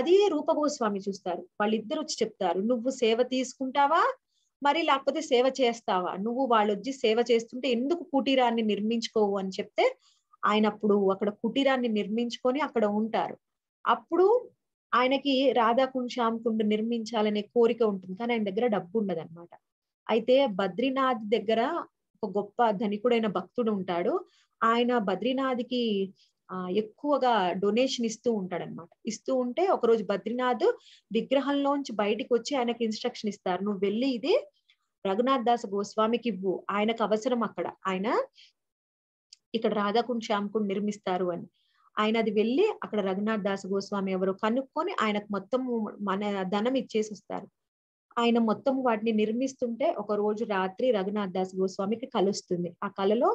A: అదే రూపగోస్వామి చూస్తారు వాళ్ళిద్దరు వచ్చి చెప్తారు నువ్వు సేవ తీసుకుంటావా మరి లేకపోతే సేవ చేస్తావా నువ్వు వాళ్ళు వచ్చి సేవ చేస్తుంటే ఎందుకు కుటీరాన్ని నిర్మించుకోవు అని చెప్తే ఆయన అప్పుడు అక్కడ కుటీరాన్ని నిర్మించుకొని అక్కడ ఉంటారు అప్పుడు ఆయనకి రాధా కుంశాం కుండ్ నిర్మించాలనే కోరిక ఉంటుంది కానీ ఆయన దగ్గర డబ్బు ఉండదు అనమాట అయితే బద్రీనాథ్ దగ్గర ఒక గొప్ప ధనికుడైన భక్తుడు ఉంటాడు ఆయన బద్రీనాథ్కి ఎక్కువగా డొనేషన్ ఇస్తూ అనమాట ఇస్తూ ఉంటే ఒకరోజు బద్రీనాథ్ విగ్రహంలోంచి బయటికి వచ్చి ఆయనకు ఇన్స్ట్రక్షన్ ఇస్తారు నువ్వు వెళ్ళి ఇది రఘునాథ్ దాస్ గోస్వామికి ఇవ్వు ఆయనకు అవసరం అక్కడ ఆయన ఇక్కడ రాధాకుండ్ శ్యామ్కుండ్ నిర్మిస్తారు అని ఆయన అది వెళ్ళి అక్కడ రఘునాథ్ దాస్ గోస్వామి ఎవరు కనుక్కొని ఆయనకు మొత్తం మన ధనం ఇచ్చేసి వస్తారు ఆయన మొత్తం వాటిని నిర్మిస్తుంటే ఒక రోజు రాత్రి రఘునాథ్ దాస్ గోస్వామికి కలుస్తుంది ఆ కళలో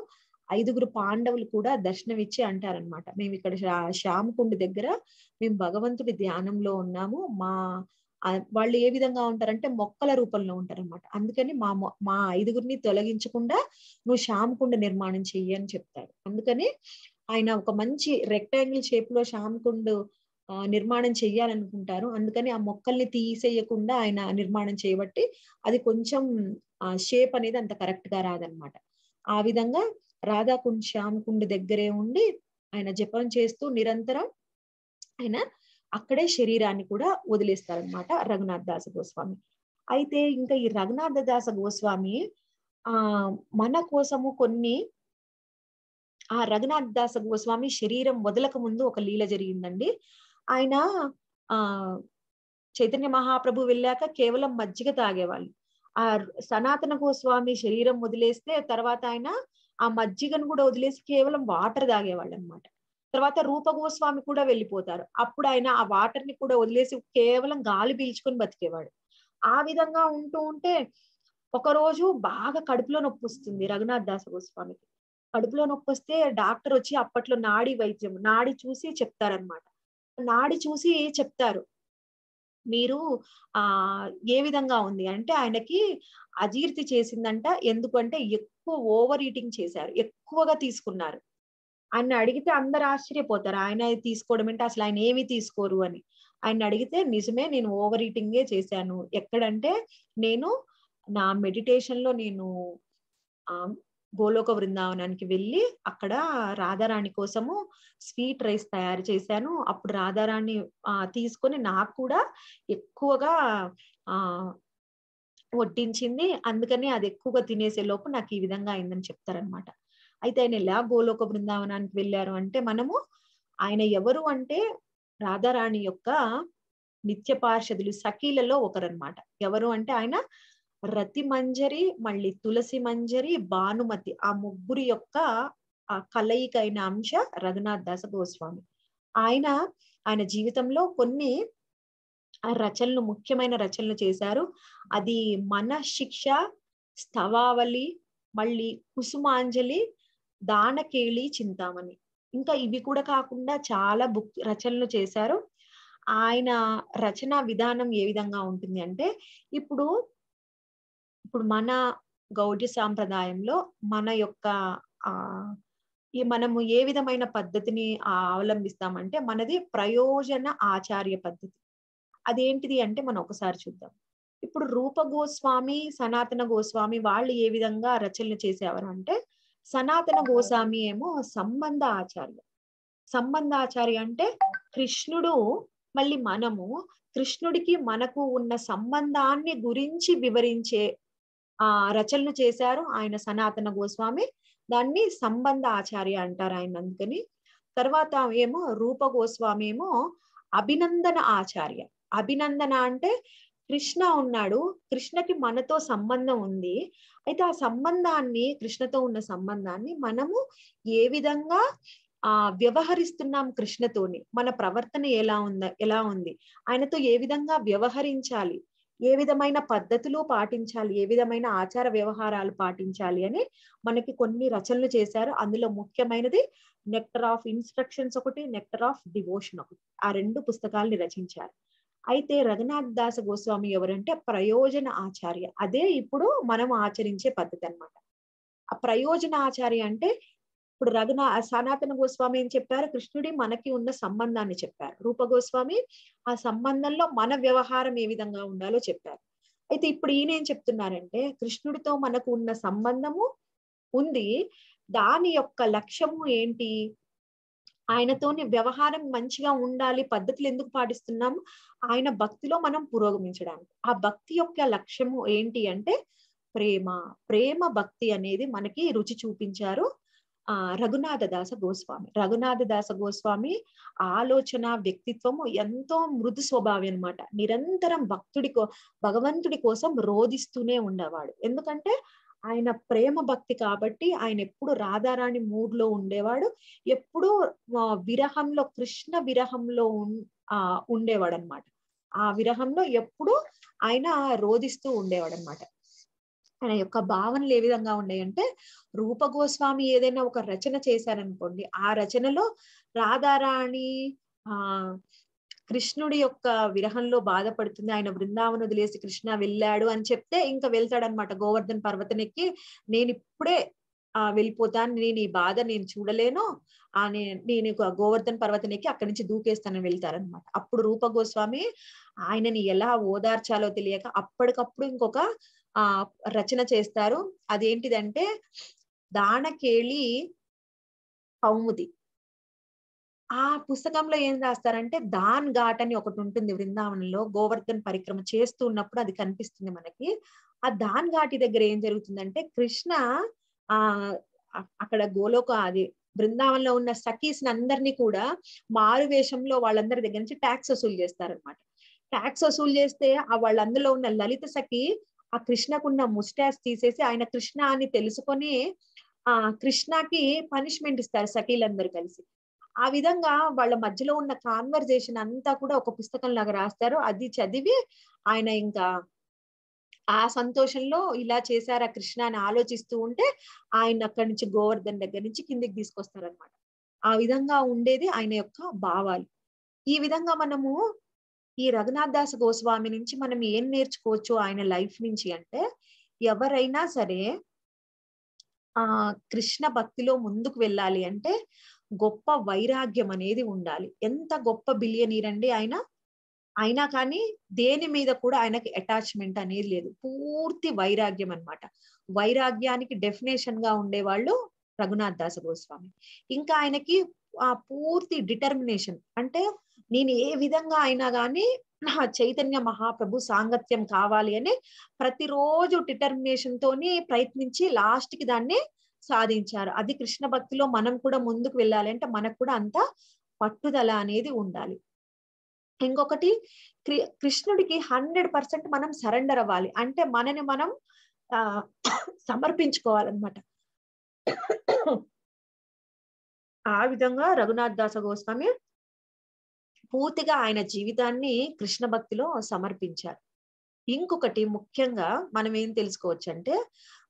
A: ఐదుగురు పాండవులు కూడా దర్శనమిచ్చి అంటారనమాట మేము ఇక్కడ శ్యామకుండి దగ్గర మేము భగవంతుడి ధ్యానంలో ఉన్నాము మా వాళ్ళు ఏ విధంగా ఉంటారంటే మొక్కల రూపంలో ఉంటారనమాట అందుకని మా మా ఐదుగురిని తొలగించకుండా నువ్వు శ్యామకుండ నిర్మాణం చెయ్యి అని చెప్తాడు అందుకని ఆయన ఒక మంచి రెక్టాంగిల్ షేప్ లో శ్యామకుండు నిర్మాణం చేయాలనుకుంటారు అందుకని ఆ మొక్కల్ని తీసేయకుండా ఆయన నిర్మాణం చేయబట్టి అది కొంచెం షేప్ అనేది అంత కరెక్ట్ గా రాదనమాట ఆ విధంగా రాధాకుండ్ శ్యామకుండ్ దగ్గరే ఉండి ఆయన జపం చేస్తూ నిరంతరం ఆయన అక్కడే శరీరాన్ని కూడా వదిలేస్తారనమాట రఘునాథ్ దాస గోస్వామి అయితే ఇంకా ఈ రఘునాథ దాస గోస్వామి ఆ మన కోసము కొన్ని ఆ రఘునాథ్ దాస గోస్వామి శరీరం వదలక ముందు ఒక లీల జరిగిందండి ఆయన ఆ చైతన్య మహాప్రభు వెళ్ళాక కేవలం మజ్జిగ తాగేవాళ్ళు ఆ సనాతన గోస్వామి శరీరం వదిలేస్తే తర్వాత ఆయన ఆ మజ్జిగను కూడా వదిలేసి కేవలం వాటర్ తాగేవాళ్ళు అనమాట తర్వాత రూప గోస్వామి కూడా వెళ్ళిపోతారు అప్పుడు ఆయన ఆ వాటర్ ని కూడా వదిలేసి కేవలం గాలి పీల్చుకొని బతికేవాడు ఆ విధంగా ఉంటూ ఉంటే ఒకరోజు బాగా కడుపులో నొప్పి వస్తుంది రఘునాథ్ దాస గోస్వామికి కడుపులో నొప్పి వస్తే డాక్టర్ వచ్చి అప్పట్లో నాడి వైద్యం నాడి చూసి చెప్తారనమాట నాడి చూసి చెప్తారు మీరు ఆ ఏ విధంగా ఉంది అంటే ఆయనకి అజీర్తి చేసిందంట ఎందుకంటే ఎక్కువ ఓవర్ ఈటింగ్ చేశారు ఎక్కువగా తీసుకున్నారు ఆయన అడిగితే అందరు ఆశ్చర్యపోతారు ఆయన తీసుకోవడం ఏంటి అసలు ఆయన ఏమి తీసుకోరు అని ఆయన అడిగితే నిజమే నేను ఓవర్ ఈటింగే చేశాను ఎక్కడంటే నేను నా మెడిటేషన్ లో నేను గోలోక బృందావనానికి వెళ్ళి అక్కడ రాధారాణి కోసము స్వీట్ రైస్ తయారు చేశాను అప్పుడు రాధారాణి తీసుకొని నాకు కూడా ఎక్కువగా వడ్డించింది అందుకని అది ఎక్కువగా తినేసే లోపు నాకు ఈ విధంగా అయిందని చెప్తారనమాట అయితే ఆయన ఎలా గోలోక బృందావనానికి వెళ్ళారు అంటే మనము ఆయన ఎవరు అంటే రాధారాణి యొక్క నిత్య పార్షదులు సఖీలలో ఒకరనమాట ఎవరు అంటే ఆయన రతి మంజరి మళ్ళీ తులసి మంజరి భానుమతి ఆ ముగ్గురు యొక్క ఆ కలయికైన అంశ రఘునాథ్ దాస గోస్వామి ఆయన ఆయన జీవితంలో కొన్ని ఆ రచనలు ముఖ్యమైన రచనలు చేశారు అది మన శిక్ష స్థవావళి మళ్ళీ కుసుమాంజలి దానకేళి చింతామణి ఇంకా ఇవి కూడా కాకుండా చాలా బుక్ రచనలు చేశారు ఆయన రచన విధానం ఏ విధంగా ఉంటుంది అంటే ఇప్పుడు ఇప్పుడు మన గౌడ్య సాంప్రదాయంలో మన యొక్క ఆ ఈ మనము ఏ విధమైన పద్ధతిని అవలంబిస్తామంటే మనది ప్రయోజన ఆచార్య పద్ధతి అదేంటిది అంటే మనం ఒకసారి చూద్దాం ఇప్పుడు రూప గోస్వామి సనాతన గోస్వామి వాళ్ళు ఏ విధంగా రచనలు చేసేవారు అంటే సనాతన గోస్వామి ఏమో సంబంధ ఆచార్య సంబంధ ఆచార్య అంటే కృష్ణుడు మళ్ళీ మనము కృష్ణుడికి మనకు ఉన్న సంబంధాన్ని గురించి వివరించే ఆ రచనలు చేశారు ఆయన సనాతన గోస్వామి దాన్ని సంబంధ ఆచార్య అంటారు ఆయన అందుకని తర్వాత ఏమో రూప గోస్వామి ఏమో అభినందన ఆచార్య అభినందన అంటే కృష్ణ ఉన్నాడు కృష్ణకి మనతో సంబంధం ఉంది అయితే ఆ సంబంధాన్ని కృష్ణతో ఉన్న సంబంధాన్ని మనము ఏ విధంగా ఆ వ్యవహరిస్తున్నాం కృష్ణతోని మన ప్రవర్తన ఎలా ఉందా ఎలా ఉంది ఆయనతో ఏ విధంగా వ్యవహరించాలి ఏ విధమైన పద్ధతులు పాటించాలి ఏ విధమైన ఆచార వ్యవహారాలు పాటించాలి అని మనకి కొన్ని రచనలు చేశారు అందులో ముఖ్యమైనది నెక్టర్ ఆఫ్ ఇన్స్ట్రక్షన్స్ ఒకటి నెక్టర్ ఆఫ్ డివోషన్ ఒకటి ఆ రెండు పుస్తకాలని రచించారు అయితే రఘునాథ్ దాస గోస్వామి ఎవరంటే ప్రయోజన ఆచార్య అదే ఇప్పుడు మనం ఆచరించే పద్ధతి అనమాట ఆ ప్రయోజన ఆచార్య అంటే ఇప్పుడు రఘునా సనాతన గోస్వామి ఏం చెప్పారు కృష్ణుడి మనకి ఉన్న సంబంధాన్ని చెప్పారు రూప గోస్వామి ఆ సంబంధంలో మన వ్యవహారం ఏ విధంగా ఉండాలో చెప్పారు అయితే ఇప్పుడు ఈయన ఏం చెప్తున్నారంటే కృష్ణుడితో మనకు ఉన్న సంబంధము ఉంది దాని యొక్క లక్ష్యము ఏంటి ఆయనతోని వ్యవహారం మంచిగా ఉండాలి పద్ధతులు ఎందుకు పాటిస్తున్నాం ఆయన భక్తిలో మనం పురోగమించడానికి ఆ భక్తి యొక్క లక్ష్యము ఏంటి అంటే ప్రేమ ప్రేమ భక్తి అనేది మనకి రుచి చూపించారు ఆ రఘునాథ దాస గోస్వామి రఘునాథ దాస గోస్వామి ఆలోచన వ్యక్తిత్వము ఎంతో మృదు స్వభావం అనమాట నిరంతరం భక్తుడి కో భగవంతుడి కోసం రోధిస్తూనే ఉండేవాడు ఎందుకంటే ఆయన ప్రేమ భక్తి కాబట్టి ఆయన ఎప్పుడు రాధారాణి మూడ్ లో ఉండేవాడు ఎప్పుడు విరహంలో కృష్ణ విరహంలో ఉండేవాడు అనమాట ఆ విరహంలో ఎప్పుడు ఆయన రోధిస్తూ ఉండేవాడు అనమాట ఆయన యొక్క భావనలు ఏ విధంగా ఉన్నాయంటే రూప గోస్వామి ఏదైనా ఒక రచన చేశారనుకోండి ఆ రచనలో రాధారాణి ఆ కృష్ణుడి యొక్క విరహంలో బాధపడుతుంది ఆయన బృందావనం వదిలేసి కృష్ణ వెళ్ళాడు అని చెప్తే ఇంకా వెళ్తాడనమాట గోవర్ధన్ ఎక్కి నేను ఇప్పుడే ఆ వెళ్ళిపోతాను నేను ఈ బాధ నేను చూడలేను ఆ నేను గోవర్ధన్ ఎక్కి అక్కడి నుంచి దూకేస్తానని వెళ్తారనమాట అప్పుడు రూప గోస్వామి ఆయనని ఎలా ఓదార్చాలో తెలియక అప్పటికప్పుడు ఇంకొక ఆ రచన చేస్తారు అదేంటిదంటే దానకేళి కౌముది ఆ పుస్తకంలో ఏం రాస్తారంటే దాన్ ఘాట్ అని ఒకటి ఉంటుంది బృందావనంలో గోవర్ధన్ పరిక్రమ చేస్తూ ఉన్నప్పుడు అది కనిపిస్తుంది మనకి ఆ దాన్ ఘాటి దగ్గర ఏం జరుగుతుందంటే కృష్ణ ఆ అక్కడ గోలోక అది బృందావనంలో ఉన్న సఖీస్ అందరినీ కూడా మారు వేషంలో వాళ్ళందరి దగ్గర నుంచి ట్యాక్స్ వసూలు చేస్తారనమాట ట్యాక్స్ వసూలు చేస్తే ఆ వాళ్ళందరిలో ఉన్న లలిత సఖి ఆ కృష్ణకున్న ముస్టాస్ తీసేసి ఆయన కృష్ణ అని తెలుసుకొని ఆ కృష్ణకి పనిష్మెంట్ ఇస్తారు సఖీలందరూ కలిసి ఆ విధంగా వాళ్ళ మధ్యలో ఉన్న కాన్వర్జేషన్ అంతా కూడా ఒక పుస్తకం లాగా రాస్తారు అది చదివి ఆయన ఇంకా ఆ సంతోషంలో ఇలా చేశారా కృష్ణ అని ఆలోచిస్తూ ఉంటే ఆయన అక్కడి నుంచి గోవర్ధన్ దగ్గర నుంచి కిందికి తీసుకొస్తారనమాట ఆ విధంగా ఉండేది ఆయన యొక్క భావాలు ఈ విధంగా మనము ఈ రఘునాథ్ దాస్ గోస్వామి నుంచి మనం ఏం నేర్చుకోవచ్చు ఆయన లైఫ్ నుంచి అంటే ఎవరైనా సరే ఆ కృష్ణ భక్తిలో ముందుకు వెళ్ళాలి అంటే గొప్ప వైరాగ్యం అనేది ఉండాలి ఎంత గొప్ప బిలియనీర్ అండి ఆయన అయినా కానీ దేని మీద కూడా ఆయనకి అటాచ్మెంట్ అనేది లేదు పూర్తి వైరాగ్యం అనమాట వైరాగ్యానికి డెఫినేషన్ గా ఉండేవాళ్ళు రఘునాథ్ దాస గోస్వామి ఇంకా ఆయనకి ఆ పూర్తి డిటర్మినేషన్ అంటే నేను ఏ విధంగా అయినా కానీ నా చైతన్య మహాప్రభు సాంగత్యం కావాలి అని ప్రతిరోజు డిటర్మినేషన్ తోని ప్రయత్నించి లాస్ట్ కి దాన్ని సాధించారు అది కృష్ణ భక్తిలో మనం కూడా ముందుకు వెళ్ళాలి అంటే మనకు కూడా అంత పట్టుదల అనేది ఉండాలి ఇంకొకటి కృష్ణుడికి హండ్రెడ్ పర్సెంట్ మనం సరెండర్ అవ్వాలి అంటే మనని మనం ఆ సమర్పించుకోవాలన్నమాట ఆ విధంగా రఘునాథ్ దాస గోస్వామి పూర్తిగా ఆయన జీవితాన్ని కృష్ణ భక్తిలో సమర్పించారు ఇంకొకటి ముఖ్యంగా మనం ఏం తెలుసుకోవచ్చు అంటే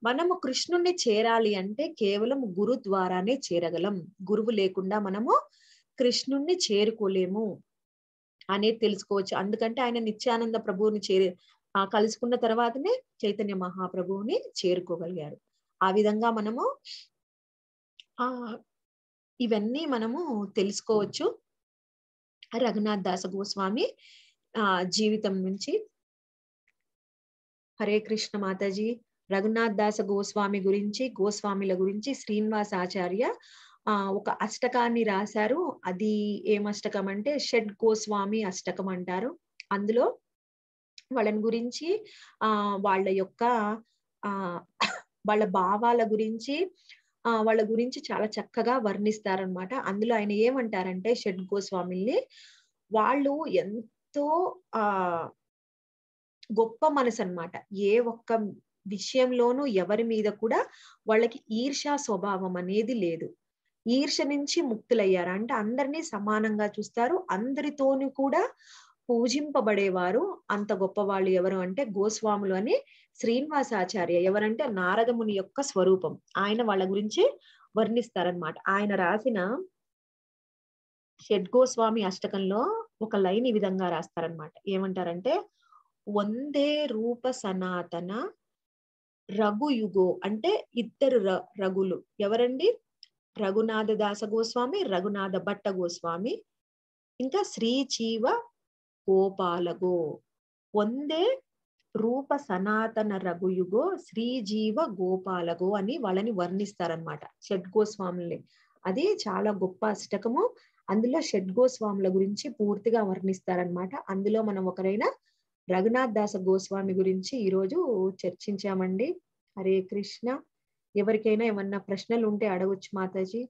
A: మనము కృష్ణుణ్ణి చేరాలి అంటే కేవలం గురు ద్వారానే చేరగలం గురువు లేకుండా మనము కృష్ణుణ్ణి చేరుకోలేము అనేది తెలుసుకోవచ్చు అందుకంటే ఆయన నిత్యానంద ప్రభువుని ఆ కలుసుకున్న తర్వాతనే చైతన్య మహాప్రభువుని చేరుకోగలిగారు ఆ విధంగా మనము ఆ ఇవన్నీ మనము తెలుసుకోవచ్చు రఘునాథ్ దాస గోస్వామి ఆ జీవితం నుంచి హరే కృష్ణ మాతాజీ రఘునాథ్ దాస గోస్వామి గురించి గోస్వామిల గురించి శ్రీనివాస్ ఆచార్య ఆ ఒక అష్టకాన్ని రాశారు అది ఏం అష్టకం అంటే షడ్ గోస్వామి అష్టకం అంటారు అందులో వాళ్ళని గురించి ఆ వాళ్ళ యొక్క ఆ వాళ్ళ భావాల గురించి ఆ వాళ్ళ గురించి చాలా చక్కగా వర్ణిస్తారనమాట అందులో ఆయన ఏమంటారంటే షడ్ గోస్వామిల్ని వాళ్ళు ఎంతో ఆ గొప్ప మనసు అనమాట ఏ ఒక్క విషయంలోనూ ఎవరి మీద కూడా వాళ్ళకి ఈర్షా స్వభావం అనేది లేదు ఈర్ష నుంచి ముక్తులయ్యారు అంటే అందరినీ సమానంగా చూస్తారు అందరితోనూ కూడా పూజింపబడేవారు అంత గొప్పవాళ్ళు ఎవరు అంటే గోస్వాములు అని శ్రీనివాసాచార్య ఎవరంటే నారదముని యొక్క స్వరూపం ఆయన వాళ్ళ గురించి వర్ణిస్తారనమాట ఆయన రాసిన షడ్గోస్వామి అష్టకంలో ఒక లైన్ ఈ విధంగా రాస్తారనమాట ఏమంటారంటే వందే రూప సనాతన రఘుయుగో అంటే ఇద్దరు రఘులు ఎవరండి రఘునాథ దాస గోస్వామి రఘునాథ భట్ట గోస్వామి ఇంకా శ్రీచీవ గోపాలగో వందే రూప సనాతన రఘుయుగో శ్రీజీవ గోపాలగో అని వాళ్ళని వర్ణిస్తారనమాట గోస్వాముల్ని అది చాలా గొప్ప అష్టకము అందులో గోస్వాముల గురించి పూర్తిగా వర్ణిస్తారనమాట అందులో మనం ఒకరైన రఘునాథ్ దాస గోస్వామి గురించి ఈరోజు చర్చించామండి హరే కృష్ణ ఎవరికైనా ఏమన్నా ప్రశ్నలు ఉంటే అడగొచ్చు మాతాజీ